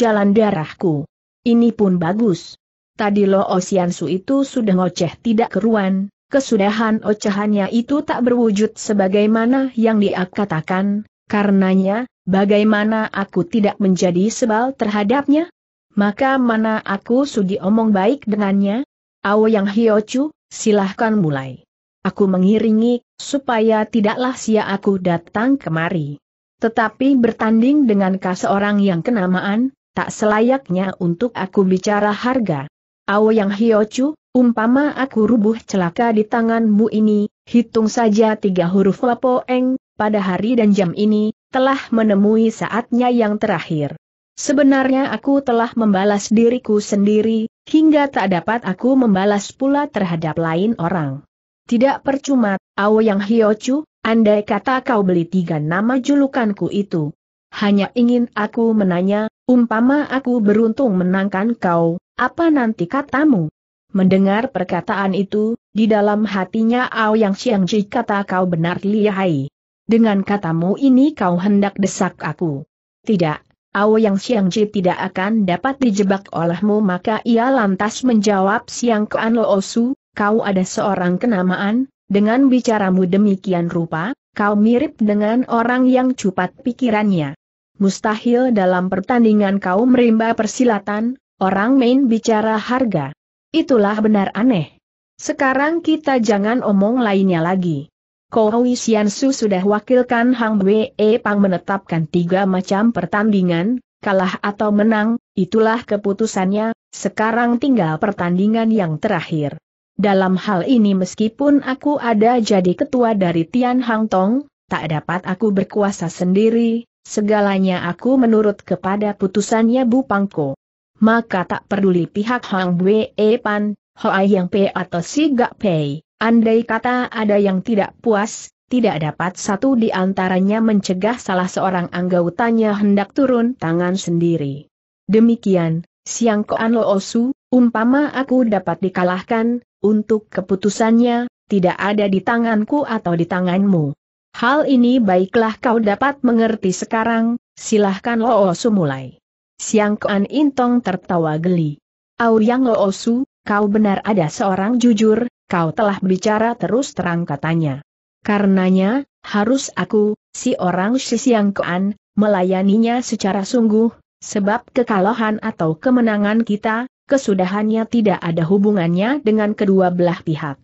jalan darahku. Ini pun bagus. Tadi Lo Osiansu itu sudah ngoceh tidak keruan, kesudahan ocehannya itu tak berwujud sebagaimana yang dia katakan, Karenanya, bagaimana aku tidak menjadi sebal terhadapnya? Maka mana aku sudi omong baik dengannya? Awo yang hiocu, silahkan mulai. Aku mengiringi, supaya tidaklah sia aku datang kemari. Tetapi bertanding dengan kas seorang yang kenamaan, tak selayaknya untuk aku bicara harga. Awo yang hiocu, umpama aku rubuh celaka di tanganmu ini, hitung saja tiga huruf wapoeng, pada hari dan jam ini, telah menemui saatnya yang terakhir. Sebenarnya aku telah membalas diriku sendiri, hingga tak dapat aku membalas pula terhadap lain orang. Tidak percuma, Ao Yang Hiochu, andai kata kau beli tiga nama julukanku itu. Hanya ingin aku menanya, umpama aku beruntung menangkan kau, apa nanti katamu? Mendengar perkataan itu, di dalam hatinya Ao Yang Xiang kata kau benar lihai. Dengan katamu ini kau hendak desak aku. Tidak, Ao Yang Siang Ji tidak akan dapat dijebak olehmu maka ia lantas menjawab Siang Kuan Lo Osu, kau ada seorang kenamaan, dengan bicaramu demikian rupa, kau mirip dengan orang yang cupat pikirannya. Mustahil dalam pertandingan kau merimba persilatan, orang main bicara harga. Itulah benar aneh. Sekarang kita jangan omong lainnya lagi. Sian Xiansu sudah wakilkan Hang Wei e Pang menetapkan tiga macam pertandingan, kalah atau menang, itulah keputusannya, sekarang tinggal pertandingan yang terakhir. Dalam hal ini meskipun aku ada jadi ketua dari Tian Hang Tong, tak dapat aku berkuasa sendiri, segalanya aku menurut kepada putusannya Bu Pangko. Maka tak peduli pihak Hang Wei e Pan, Hoai Yang Pei atau Si Gak Pei. Andai kata ada yang tidak puas, tidak dapat satu di antaranya mencegah salah seorang anggotanya hendak turun tangan sendiri. Demikian, Siang Koan Lo Osu, umpama aku dapat dikalahkan, untuk keputusannya, tidak ada di tanganku atau di tanganmu. Hal ini baiklah kau dapat mengerti sekarang, silahkan Lo Osu mulai. Siang Koan Intong tertawa geli. Auyang Lo Osu, kau benar ada seorang jujur, kau telah bicara terus terang katanya. Karenanya, harus aku, si orang Kuan, melayaninya secara sungguh, sebab kekalahan atau kemenangan kita, kesudahannya tidak ada hubungannya dengan kedua belah pihak.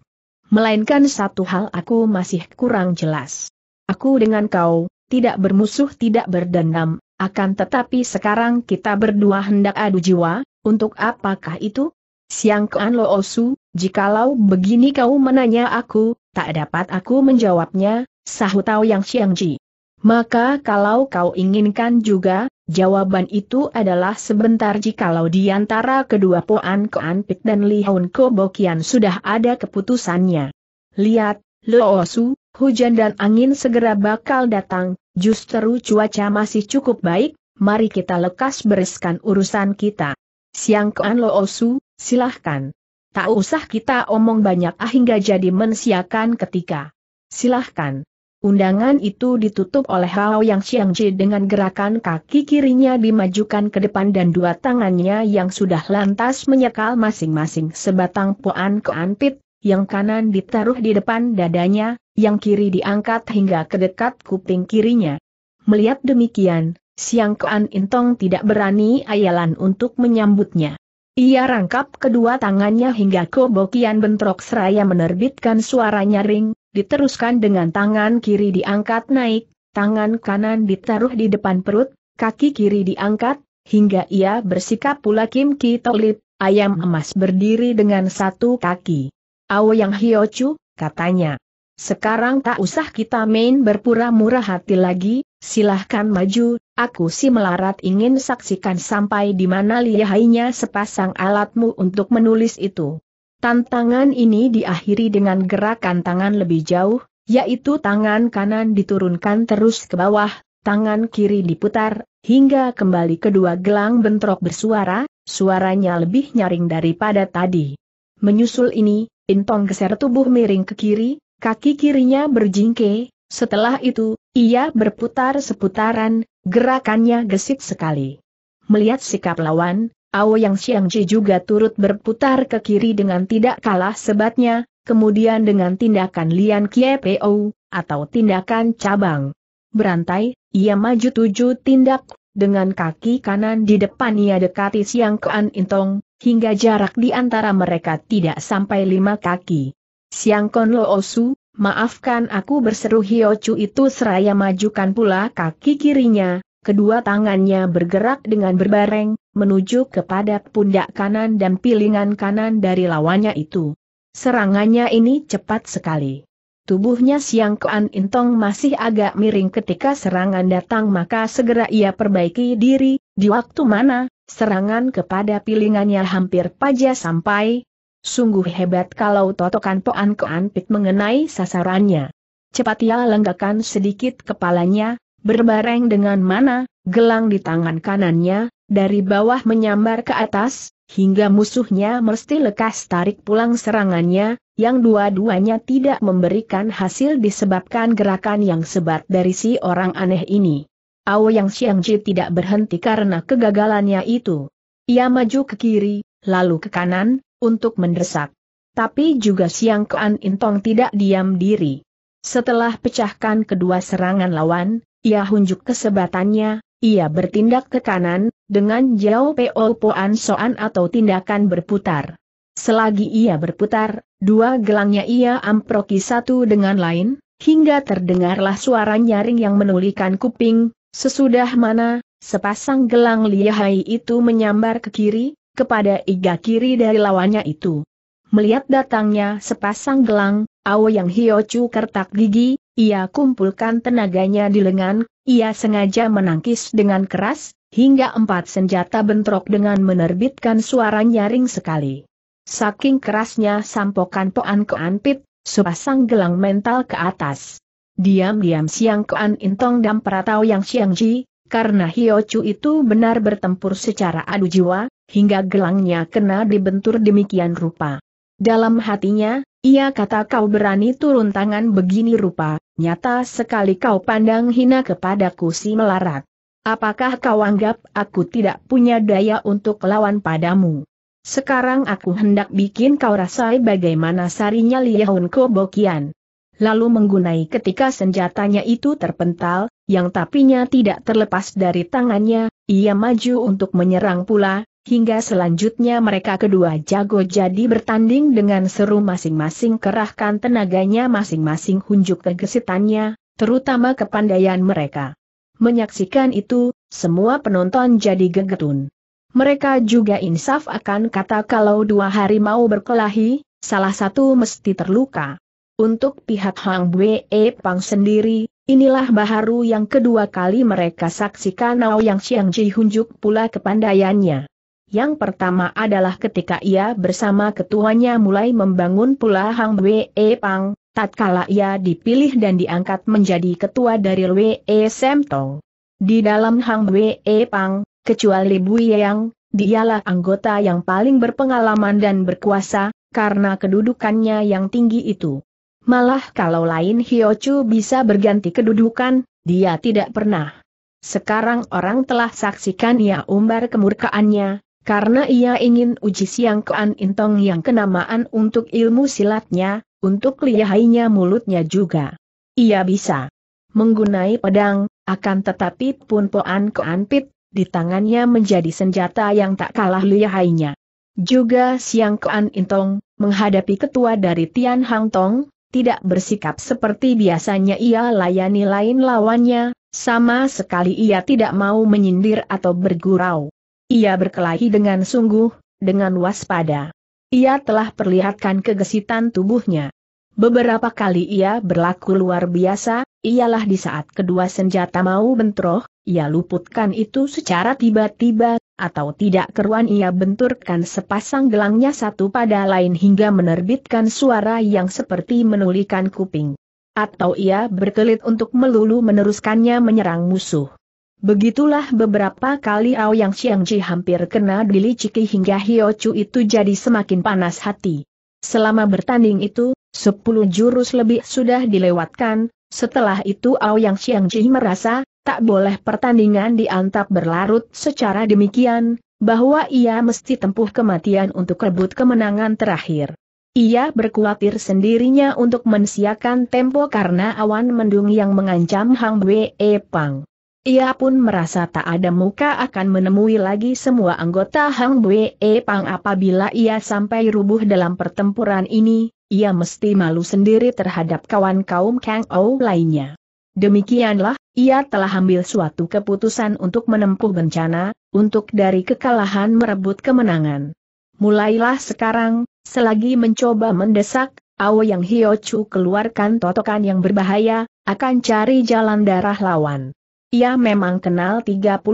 Melainkan satu hal aku masih kurang jelas. Aku dengan kau, tidak bermusuh tidak berdendam, akan tetapi sekarang kita berdua hendak adu jiwa, untuk apakah itu? Siang Kean Loosu, Jikalau begini kau menanya aku, tak dapat aku menjawabnya, sahut Tao Yang Xiangji. Maka kalau kau inginkan juga, jawaban itu adalah sebentar jikalau di antara kedua Poan Keanpit dan Lihun Kobokian sudah ada keputusannya. Lihat, Loosu, hujan dan angin segera bakal datang, justru cuaca masih cukup baik, mari kita lekas bereskan urusan kita. Siang Kean Loosu, silahkan. Tak usah kita omong banyak ah hingga jadi mensiakan ketika. Silahkan. Undangan itu ditutup oleh Hao Yang Xiangji dengan gerakan kaki kirinya dimajukan ke depan dan dua tangannya yang sudah lantas menyekal masing-masing sebatang poan keanpit, yang kanan ditaruh di depan dadanya, yang kiri diangkat hingga ke dekat kuping kirinya. Melihat demikian, Siang Kuan Intong tidak berani ayalan untuk menyambutnya. Ia rangkap kedua tangannya hingga kobokian bentrok seraya menerbitkan suara nyaring, diteruskan dengan tangan kiri diangkat naik, tangan kanan ditaruh di depan perut, kaki kiri diangkat, hingga ia bersikap pula Kim Ki Tolip, ayam emas berdiri dengan satu kaki. Awo yang hiocu, katanya. Sekarang tak usah kita main berpura murah hati lagi, silahkan maju, aku si melarat ingin saksikan sampai di mana lihainya sepasang alatmu untuk menulis itu. Tantangan ini diakhiri dengan gerakan tangan lebih jauh, yaitu tangan kanan diturunkan terus ke bawah, tangan kiri diputar, hingga kembali kedua gelang bentrok bersuara, suaranya lebih nyaring daripada tadi. Menyusul ini, Intong geser tubuh miring ke kiri, kaki kirinya berjingke, setelah itu, ia berputar seputaran, gerakannya gesit sekali. Melihat sikap lawan, Ao Yang Xiangji juga turut berputar ke kiri dengan tidak kalah sebatnya, kemudian dengan tindakan Lian Kie Po, atau tindakan cabang. Berantai, ia maju tujuh tindak, dengan kaki kanan di depan ia dekati Siang Kuan Intong, hingga jarak di antara mereka tidak sampai lima kaki. Siang Kon Osu, Maafkan aku berseru Chu itu seraya majukan pula kaki kirinya, kedua tangannya bergerak dengan berbareng, menuju kepada pundak kanan dan pilingan kanan dari lawannya itu. Serangannya ini cepat sekali. Tubuhnya Siang kean Intong masih agak miring ketika serangan datang maka segera ia perbaiki diri, di waktu mana, serangan kepada pilingannya hampir paja sampai, Sungguh hebat kalau totokan Poan Koan Pit mengenai sasarannya. Cepat ia lenggakan sedikit kepalanya, berbareng dengan mana, gelang di tangan kanannya, dari bawah menyambar ke atas, hingga musuhnya mesti lekas tarik pulang serangannya, yang dua-duanya tidak memberikan hasil disebabkan gerakan yang sebat dari si orang aneh ini. Ao Yang Xiangji tidak berhenti karena kegagalannya itu. Ia maju ke kiri, lalu ke kanan, untuk mendesak. Tapi juga Siang Kean Intong tidak diam diri. Setelah pecahkan kedua serangan lawan, ia hunjuk kesebatannya, ia bertindak ke kanan, dengan jauh poan soan atau tindakan berputar. Selagi ia berputar, dua gelangnya ia amproki satu dengan lain, hingga terdengarlah suara nyaring yang menulikan kuping, sesudah mana, sepasang gelang lihai itu menyambar ke kiri, kepada iga kiri dari lawannya itu. Melihat datangnya sepasang gelang, Ao Yang Hiochu kertak gigi, ia kumpulkan tenaganya di lengan, ia sengaja menangkis dengan keras, hingga empat senjata bentrok dengan menerbitkan suara nyaring sekali. Saking kerasnya sampokan Poan keanpit sepasang gelang mental ke atas. Diam-diam Siang kean Intong dan peratau Yang Siang Ji, karena Hiochu itu benar bertempur secara adu jiwa, hingga gelangnya kena dibentur demikian rupa. Dalam hatinya, ia kata kau berani turun tangan begini rupa, nyata sekali kau pandang hina kepadaku si melarat. Apakah kau anggap aku tidak punya daya untuk lawan padamu? Sekarang aku hendak bikin kau rasai bagaimana sarinya Liahun Kobokian. Lalu menggunai ketika senjatanya itu terpental, yang tapinya tidak terlepas dari tangannya, ia maju untuk menyerang pula, Hingga selanjutnya mereka kedua jago jadi bertanding dengan seru masing-masing kerahkan tenaganya masing-masing hunjuk kegesitannya, terutama kepandaian mereka. Menyaksikan itu, semua penonton jadi gegetun. Mereka juga insaf akan kata kalau dua hari mau berkelahi, salah satu mesti terluka. Untuk pihak Hang Bwe Pang sendiri, Inilah baharu yang kedua kali mereka saksikan Ao Yang Xiang Ji hunjuk pula kepandaiannya. Yang pertama adalah ketika ia bersama ketuanya mulai membangun pula Hang Wei Pang, tatkala ia dipilih dan diangkat menjadi ketua dari Wei Semtong. Di dalam Hang Wei Pang, kecuali Bu Yang, dialah anggota yang paling berpengalaman dan berkuasa, karena kedudukannya yang tinggi itu. Malah kalau lain Chu bisa berganti kedudukan, dia tidak pernah. Sekarang orang telah saksikan ia umbar kemurkaannya, karena ia ingin uji Siang kean Intong yang kenamaan untuk ilmu silatnya, untuk lihainya mulutnya juga. Ia bisa menggunai pedang, akan tetapi pun Poan kean Pit, di tangannya menjadi senjata yang tak kalah lihainya. Juga Siang kean Intong, menghadapi ketua dari Tian Hang Tong, tidak bersikap seperti biasanya ia layani lain lawannya, sama sekali ia tidak mau menyindir atau bergurau. Ia berkelahi dengan sungguh, dengan waspada. Ia telah perlihatkan kegesitan tubuhnya. Beberapa kali ia berlaku luar biasa, ialah di saat kedua senjata mau bentroh, ia luputkan itu secara tiba-tiba, atau tidak keruan ia benturkan sepasang gelangnya satu pada lain hingga menerbitkan suara yang seperti menulikan kuping. Atau ia berkelit untuk melulu meneruskannya menyerang musuh. Begitulah beberapa kali Aoyang Xiangji hampir kena diliciki hingga Hio Chu itu jadi semakin panas hati. Selama bertanding itu, 10 jurus lebih sudah dilewatkan, setelah itu Aoyang Xiangji merasa, tak boleh pertandingan diantap berlarut secara demikian, bahwa ia mesti tempuh kematian untuk rebut kemenangan terakhir. Ia berkuatir sendirinya untuk mensiakan tempo karena awan mendung yang mengancam Hang Wei Pang. Ia pun merasa tak ada muka akan menemui lagi semua anggota Hang Bue Pang apabila ia sampai rubuh dalam pertempuran ini, ia mesti malu sendiri terhadap kawan kaum Kang Ou lainnya. Demikianlah, ia telah ambil suatu keputusan untuk menempuh bencana, untuk dari kekalahan merebut kemenangan. Mulailah sekarang, selagi mencoba mendesak, Ao Yang Hiochu keluarkan totokan yang berbahaya, akan cari jalan darah lawan. Ia memang kenal 36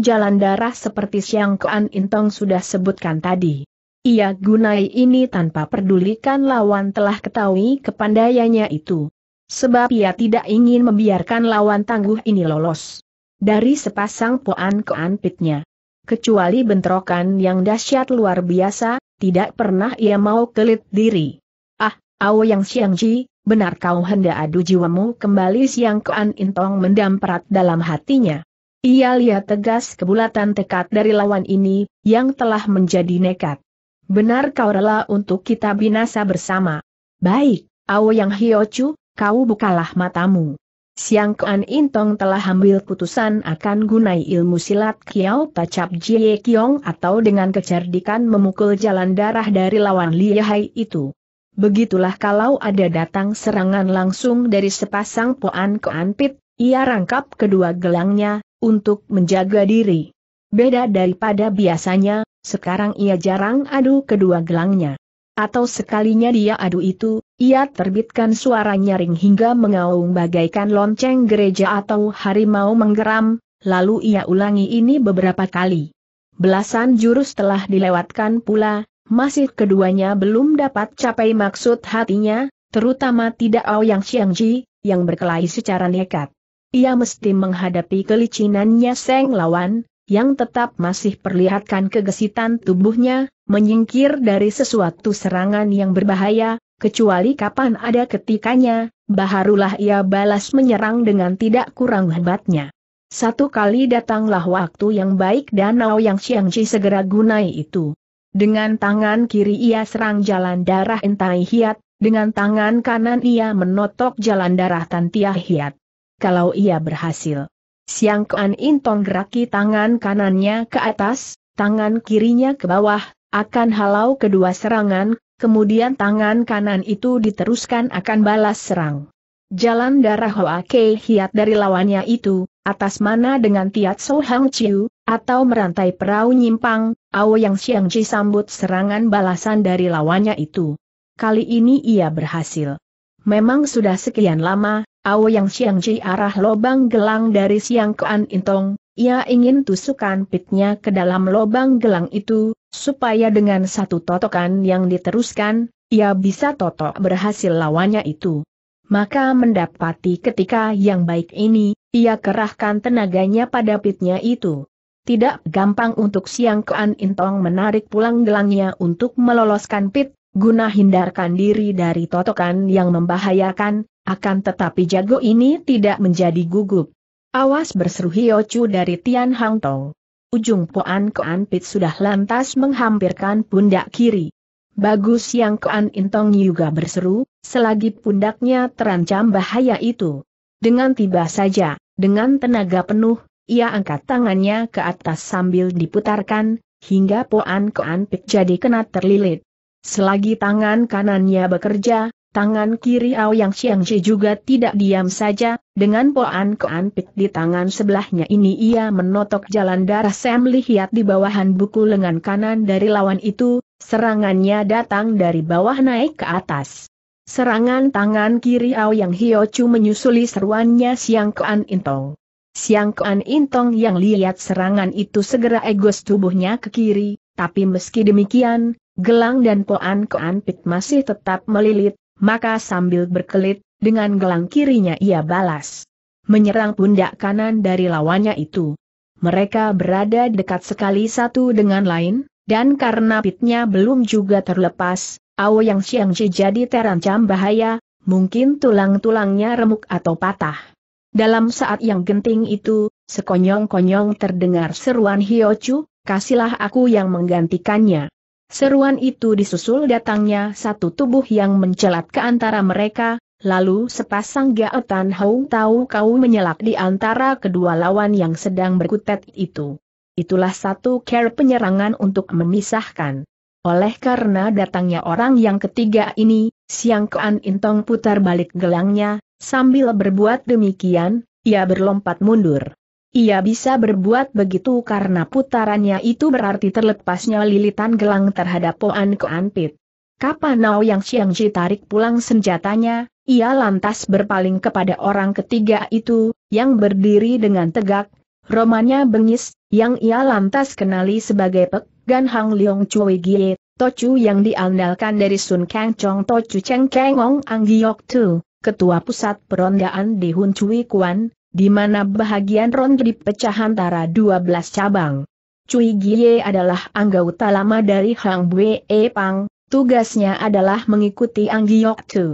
jalan darah seperti Siang Kuan Intong sudah sebutkan tadi. Ia gunai ini tanpa pedulikan lawan telah ketahui kepandaiannya itu. Sebab ia tidak ingin membiarkan lawan tangguh ini lolos. Dari sepasang poan ke pitnya. Kecuali bentrokan yang dahsyat luar biasa, tidak pernah ia mau kelit diri. Ah, Ao Yang Xiangji, benar kau hendak adu jiwamu kembali siang Koan Intong mendamprat dalam hatinya. Ia lihat tegas kebulatan tekad dari lawan ini, yang telah menjadi nekat. Benar kau rela untuk kita binasa bersama. Baik, Yang Hiochu, kau bukalah matamu. Siang Kuan Intong telah ambil putusan akan gunai ilmu silat Kiao Tacap Jie Kiong atau dengan kecerdikan memukul jalan darah dari lawan Hai itu. Begitulah kalau ada datang serangan langsung dari sepasang poan keanpit, ia rangkap kedua gelangnya, untuk menjaga diri. Beda daripada biasanya, sekarang ia jarang adu kedua gelangnya. Atau sekalinya dia adu itu, ia terbitkan suara nyaring hingga mengaung bagaikan lonceng gereja atau harimau menggeram, lalu ia ulangi ini beberapa kali. Belasan jurus telah dilewatkan pula, masih keduanya belum dapat capai maksud hatinya, terutama tidak Yang Xiangji, yang berkelahi secara nekat. Ia mesti menghadapi kelicinannya Seng Lawan, yang tetap masih perlihatkan kegesitan tubuhnya, menyingkir dari sesuatu serangan yang berbahaya, kecuali kapan ada ketikanya, baharulah ia balas menyerang dengan tidak kurang hebatnya. Satu kali datanglah waktu yang baik dan Ao Yang Xiangji segera gunai itu. Dengan tangan kiri ia serang jalan darah Entai Hiat, dengan tangan kanan ia menotok jalan darah Tantia Hiat. Kalau ia berhasil. Siang Kuan Intong geraki tangan kanannya ke atas, tangan kirinya ke bawah, akan halau kedua serangan, kemudian tangan kanan itu diteruskan akan balas serang. Jalan darah Hoa Kei Hiat dari lawannya itu, atas mana dengan Tiat So Hang Chiu, atau merantai perahu nyimpang, yang Ji sambut serangan balasan dari lawannya itu. Kali ini ia berhasil. Memang sudah sekian lama, Yang Ji arah lobang gelang dari Siang Kuan Intong, ia ingin tusukan pitnya ke dalam lobang gelang itu, supaya dengan satu totokan yang diteruskan, ia bisa totok berhasil lawannya itu. Maka mendapati ketika yang baik ini, ia kerahkan tenaganya pada pitnya itu. Tidak gampang untuk Siang Kean Intong menarik pulang gelangnya untuk meloloskan pit, guna hindarkan diri dari totokan yang membahayakan, akan tetapi jago ini tidak menjadi gugup. Awas berseru Chu dari Tian Hang Tong. Ujung Poan Kean Pit sudah lantas menghampirkan pundak kiri. Bagus Siang Kean Intong juga berseru, selagi pundaknya terancam bahaya itu. Dengan tiba saja, dengan tenaga penuh, ia angkat tangannya ke atas sambil diputarkan, hingga Poan Koan jadi kena terlilit. Selagi tangan kanannya bekerja, tangan kiri Ao Yang Xiang Xiangji juga tidak diam saja, dengan Poan Koan di tangan sebelahnya ini ia menotok jalan darah Sam Lihiat di bawahan buku lengan kanan dari lawan itu, serangannya datang dari bawah naik ke atas. Serangan tangan kiri Ao yang Hiochu menyusuli seruannya Siang Koan Intong. Siang Kuan Intong yang lihat serangan itu segera egos tubuhnya ke kiri, tapi meski demikian, gelang dan Poan Kuan Pit masih tetap melilit, maka sambil berkelit, dengan gelang kirinya ia balas. Menyerang pundak kanan dari lawannya itu. Mereka berada dekat sekali satu dengan lain, dan karena pitnya belum juga terlepas, Ao Yang Xiang jadi terancam bahaya, mungkin tulang-tulangnya remuk atau patah. Dalam saat yang genting itu, sekonyong-konyong terdengar seruan Hiochu, kasihlah aku yang menggantikannya. Seruan itu disusul datangnya satu tubuh yang mencelat ke antara mereka, lalu sepasang gaetan hou tahu kau menyelak di antara kedua lawan yang sedang berkutat itu. Itulah satu care penyerangan untuk memisahkan. Oleh karena datangnya orang yang ketiga ini, Siang Kuan Intong putar balik gelangnya, Sambil berbuat demikian, ia berlompat mundur. Ia bisa berbuat begitu karena putarannya itu berarti terlepasnya lilitan gelang terhadap Poan Koan Pit. Kapan Nao Yang Xiangji tarik pulang senjatanya, ia lantas berpaling kepada orang ketiga itu, yang berdiri dengan tegak, Romanya bengis, yang ia lantas kenali sebagai Pek Gan Hang Leong Chui Gie, Tochu yang diandalkan dari Sun Kang Chong Tochu Cheng Kengong Giok Tu ketua pusat perondaan di Hun Cui Kuan, di mana bahagian ronde dipecah antara 12 cabang. Cui Gie adalah anggota lama dari Hang Bue e Pang, tugasnya adalah mengikuti Ang Giok Tu.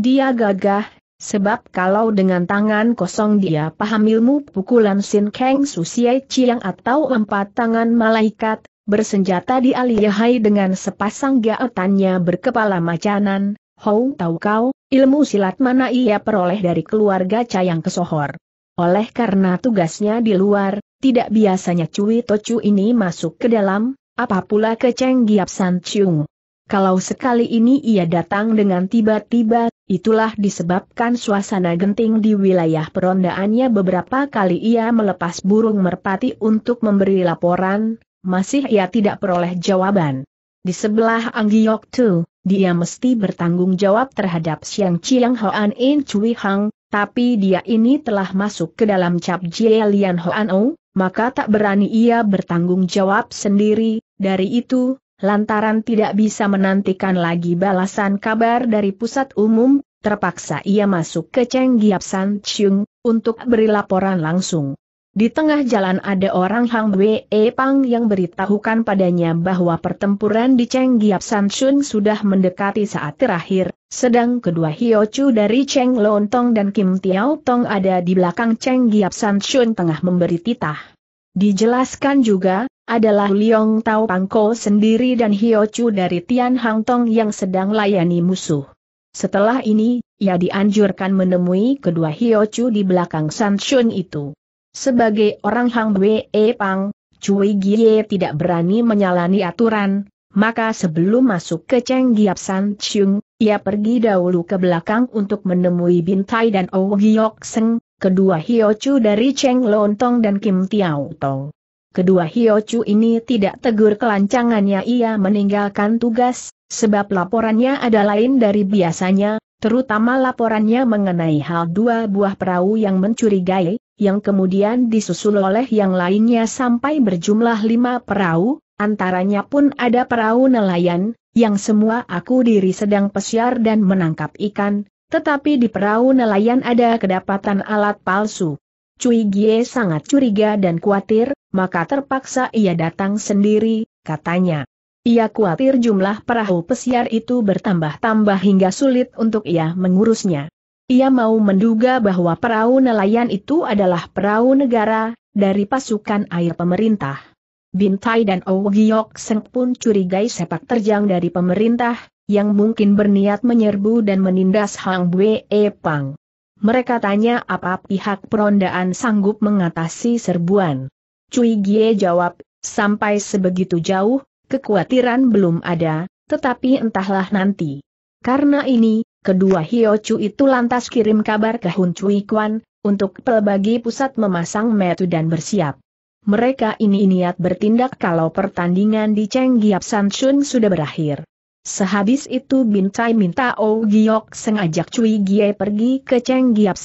Dia gagah, sebab kalau dengan tangan kosong dia paham ilmu pukulan Sin Kang Siai Chiang atau empat tangan malaikat, bersenjata di Aliyahai dengan sepasang gaetannya berkepala macanan, Hou tahu kau, ilmu silat mana ia peroleh dari keluarga Cayang Kesohor. Oleh karena tugasnya di luar, tidak biasanya Cui Tocu ini masuk ke dalam, apa pula ke Cheng Giap San Chung. Kalau sekali ini ia datang dengan tiba-tiba, itulah disebabkan suasana genting di wilayah perondaannya beberapa kali ia melepas burung merpati untuk memberi laporan, masih ia tidak peroleh jawaban. Di sebelah Anggiok Tu, dia mesti bertanggung jawab terhadap Siang Chiang Hoan In Cui Hang, tapi dia ini telah masuk ke dalam cap Jie Lian Hoan O, maka tak berani ia bertanggung jawab sendiri, dari itu, lantaran tidak bisa menantikan lagi balasan kabar dari pusat umum, terpaksa ia masuk ke Cheng Giap San Chung, untuk beri laporan langsung. Di tengah jalan ada orang Hang Wei e Pang yang beritahukan padanya bahwa pertempuran di Cheng Giap Sanchun sudah mendekati saat terakhir, sedang kedua Hio Chu dari Cheng Lontong dan Kim Tiao Tong ada di belakang Cheng Giap Sanchun tengah memberi titah. Dijelaskan juga, adalah Liong Tao Pangko sendiri dan Hio Chu dari Tian Hang Tong yang sedang layani musuh. Setelah ini, ia dianjurkan menemui kedua Hio Chu di belakang Shun itu. Sebagai orang Hang Wei Pang, Cui Gie tidak berani menyalani aturan, maka sebelum masuk ke Cheng Giap San Chung, ia pergi dahulu ke belakang untuk menemui Bintai dan Ou Giok Seng, kedua Hiochu dari Cheng Lontong dan Kim Tiao Tong. Kedua Hiochu ini tidak tegur kelancangannya ia meninggalkan tugas, sebab laporannya ada lain dari biasanya, terutama laporannya mengenai hal dua buah perahu yang mencurigai, yang kemudian disusul oleh yang lainnya sampai berjumlah lima perahu, antaranya pun ada perahu nelayan, yang semua aku diri sedang pesiar dan menangkap ikan, tetapi di perahu nelayan ada kedapatan alat palsu. Cui Gie sangat curiga dan khawatir, maka terpaksa ia datang sendiri, katanya. Ia khawatir jumlah perahu pesiar itu bertambah-tambah hingga sulit untuk ia mengurusnya. Ia mau menduga bahwa perahu nelayan itu adalah perahu negara, dari pasukan air pemerintah. Bintai dan Ogiok Seng pun curigai sepak terjang dari pemerintah, yang mungkin berniat menyerbu dan menindas Hang Bwe e Pang. Mereka tanya apa pihak perondaan sanggup mengatasi serbuan. Cui Gie jawab, sampai sebegitu jauh, Kekuatiran belum ada, tetapi entahlah nanti. Karena ini, kedua Hiochu itu lantas kirim kabar ke Hun Chui Kwan, untuk pelbagi pusat memasang metu dan bersiap. Mereka ini niat bertindak kalau pertandingan di Cheng Giap sudah berakhir. Sehabis itu Tai minta Ou Giok sengajak Cui Gie pergi ke Cheng Giap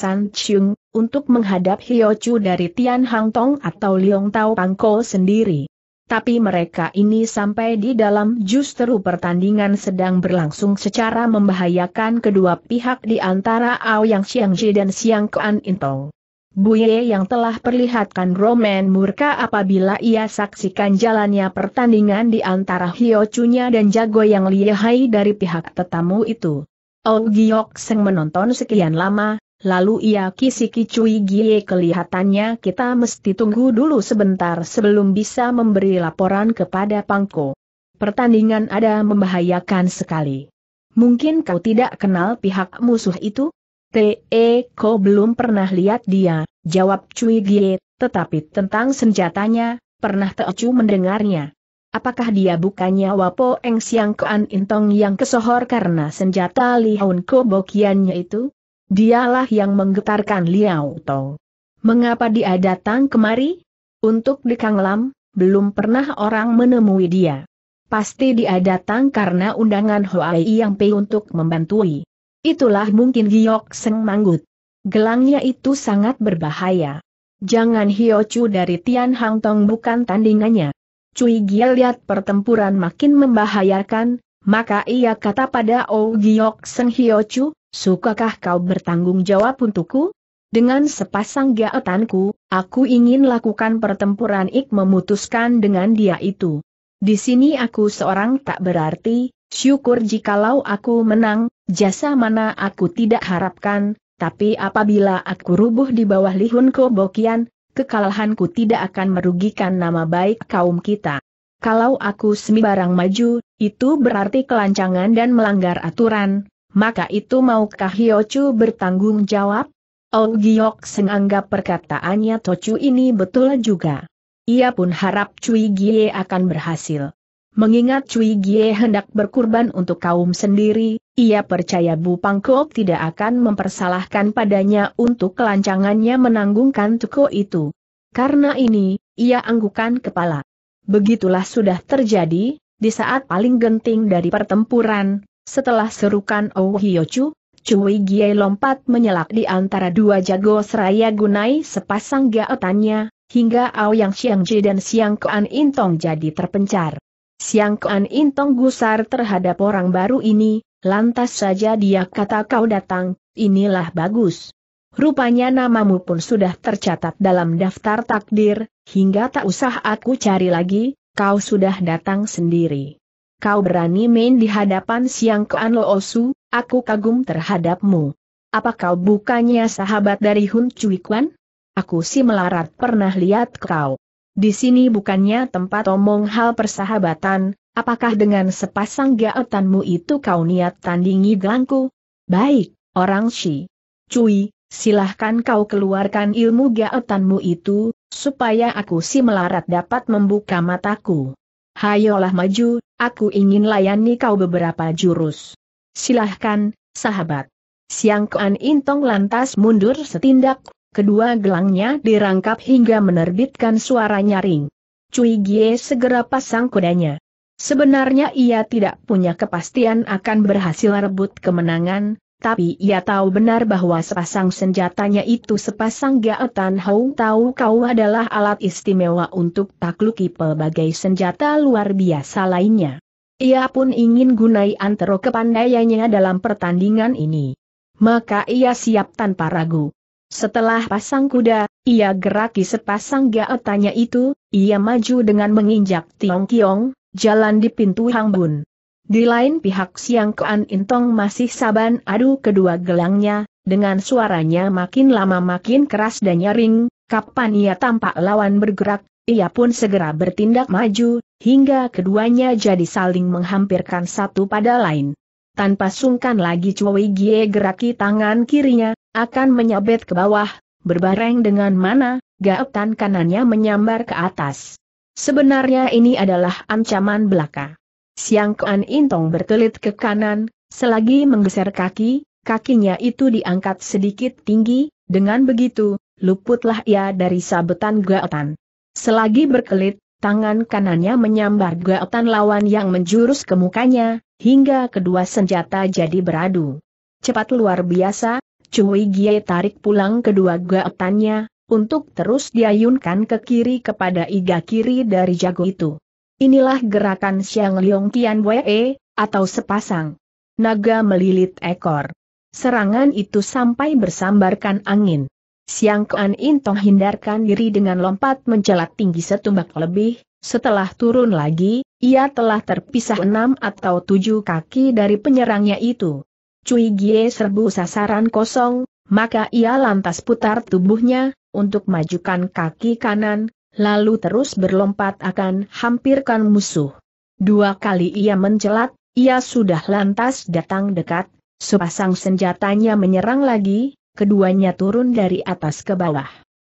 untuk menghadap Hiochu dari Tian Hang Tong atau Liong Tao Pangko sendiri tapi mereka ini sampai di dalam justru pertandingan sedang berlangsung secara membahayakan kedua pihak di antara Ao Aoyang Xiangji dan Xiang Kuan Intong. Bu Ye yang telah perlihatkan Roman murka apabila ia saksikan jalannya pertandingan di antara Hio Chunya dan jago yang lihai dari pihak tetamu itu. Oh Giok Seng menonton sekian lama, Lalu ia kisiki Cui Gie kelihatannya kita mesti tunggu dulu sebentar sebelum bisa memberi laporan kepada Pangko. Pertandingan ada membahayakan sekali. Mungkin kau tidak kenal pihak musuh itu? T.E. E, kau belum pernah lihat dia, jawab Cui Gie, tetapi tentang senjatanya, pernah Teocu mendengarnya. Apakah dia bukannya Wapo Eng Siang Kuan Intong yang kesohor karena senjata Li Hun Kobokiannya itu? Dialah yang menggetarkan Liao Tong. Mengapa dia datang kemari? Untuk di Kanglam, belum pernah orang menemui dia. Pasti dia datang karena undangan Hoai Yang Pei untuk membantui. Itulah mungkin Giok Seng Manggut. Gelangnya itu sangat berbahaya. Jangan Chu dari Tian Hang Tong bukan tandingannya. Cui Gia lihat pertempuran makin membahayakan, maka ia kata pada Oh Giok Seng Chu, Sukakah kau bertanggung jawab untukku? Dengan sepasang gaetanku, aku ingin lakukan pertempuran ik memutuskan dengan dia itu. Di sini aku seorang tak berarti, syukur jikalau aku menang, jasa mana aku tidak harapkan, tapi apabila aku rubuh di bawah lihun kobokian, kekalahanku tidak akan merugikan nama baik kaum kita. Kalau aku sembarang maju, itu berarti kelancangan dan melanggar aturan, maka itu maukah Hyochu bertanggung jawab? Oh Giok senganggap perkataannya Tochu ini betul juga. Ia pun harap Cui Gie akan berhasil. Mengingat Cui Gie hendak berkurban untuk kaum sendiri, ia percaya Bu Pangkok tidak akan mempersalahkan padanya untuk kelancangannya menanggungkan Tuko itu. Karena ini, ia anggukan kepala. Begitulah sudah terjadi, di saat paling genting dari pertempuran, setelah serukan Oh Hyochu, Cui Gie lompat menyelak di antara dua jago seraya gunai sepasang gaetannya, hingga Ao Yang Xiang Ji dan Xiang Kuan Intong jadi terpencar. Xiang Kuan Intong gusar terhadap orang baru ini, lantas saja dia kata kau datang, inilah bagus. Rupanya namamu pun sudah tercatat dalam daftar takdir, hingga tak usah aku cari lagi, kau sudah datang sendiri kau berani main di hadapan Siang ke Lo aku kagum terhadapmu. Apa kau bukannya sahabat dari Hun Cui Kwan? Aku si melarat pernah lihat kau. Di sini bukannya tempat omong hal persahabatan, apakah dengan sepasang gaetanmu itu kau niat tandingi gelangku? Baik, orang Shi. Cui, silahkan kau keluarkan ilmu gaetanmu itu, supaya aku si melarat dapat membuka mataku hayolah maju, aku ingin layani kau beberapa jurus. Silahkan, sahabat. Siang Kuan Intong lantas mundur setindak, kedua gelangnya dirangkap hingga menerbitkan suara nyaring. Cui Gie segera pasang kudanya. Sebenarnya ia tidak punya kepastian akan berhasil rebut kemenangan, tapi ia tahu benar bahwa sepasang senjatanya itu sepasang gaetan Hou tahu kau adalah alat istimewa untuk takluki pelbagai senjata luar biasa lainnya. Ia pun ingin gunai antero kepandaiannya dalam pertandingan ini. Maka ia siap tanpa ragu. Setelah pasang kuda, ia geraki sepasang gaetannya itu, ia maju dengan menginjak Tiong Kiong, jalan di pintu Hangbun. Di lain pihak Siang kean Intong masih saban adu kedua gelangnya, dengan suaranya makin lama makin keras dan nyaring, kapan ia tampak lawan bergerak, ia pun segera bertindak maju, hingga keduanya jadi saling menghampirkan satu pada lain. Tanpa sungkan lagi Cui Gie geraki tangan kirinya, akan menyabet ke bawah, berbareng dengan mana, gaetan kanannya menyambar ke atas. Sebenarnya ini adalah ancaman belaka. Siang Kuan Intong berkelit ke kanan, selagi menggeser kaki, kakinya itu diangkat sedikit tinggi, dengan begitu, luputlah ia dari sabetan gaotan. Selagi berkelit, tangan kanannya menyambar gaotan lawan yang menjurus ke mukanya, hingga kedua senjata jadi beradu. Cepat luar biasa, Cui Gie tarik pulang kedua gaotannya, untuk terus diayunkan ke kiri kepada iga kiri dari jago itu. Inilah gerakan Xiang Liong Tian Wei, atau sepasang naga melilit ekor. Serangan itu sampai bersambarkan angin. Siang Kuan Intong hindarkan diri dengan lompat mencelat tinggi setumbak lebih, setelah turun lagi, ia telah terpisah enam atau tujuh kaki dari penyerangnya itu. Cui Gie serbu sasaran kosong, maka ia lantas putar tubuhnya, untuk majukan kaki kanan, lalu terus berlompat akan hampirkan musuh. Dua kali ia mencelat, ia sudah lantas datang dekat, sepasang senjatanya menyerang lagi, keduanya turun dari atas ke bawah.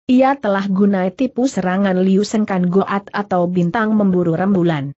Ia telah gunai tipu serangan Liu Sengkan Goat atau bintang memburu rembulan.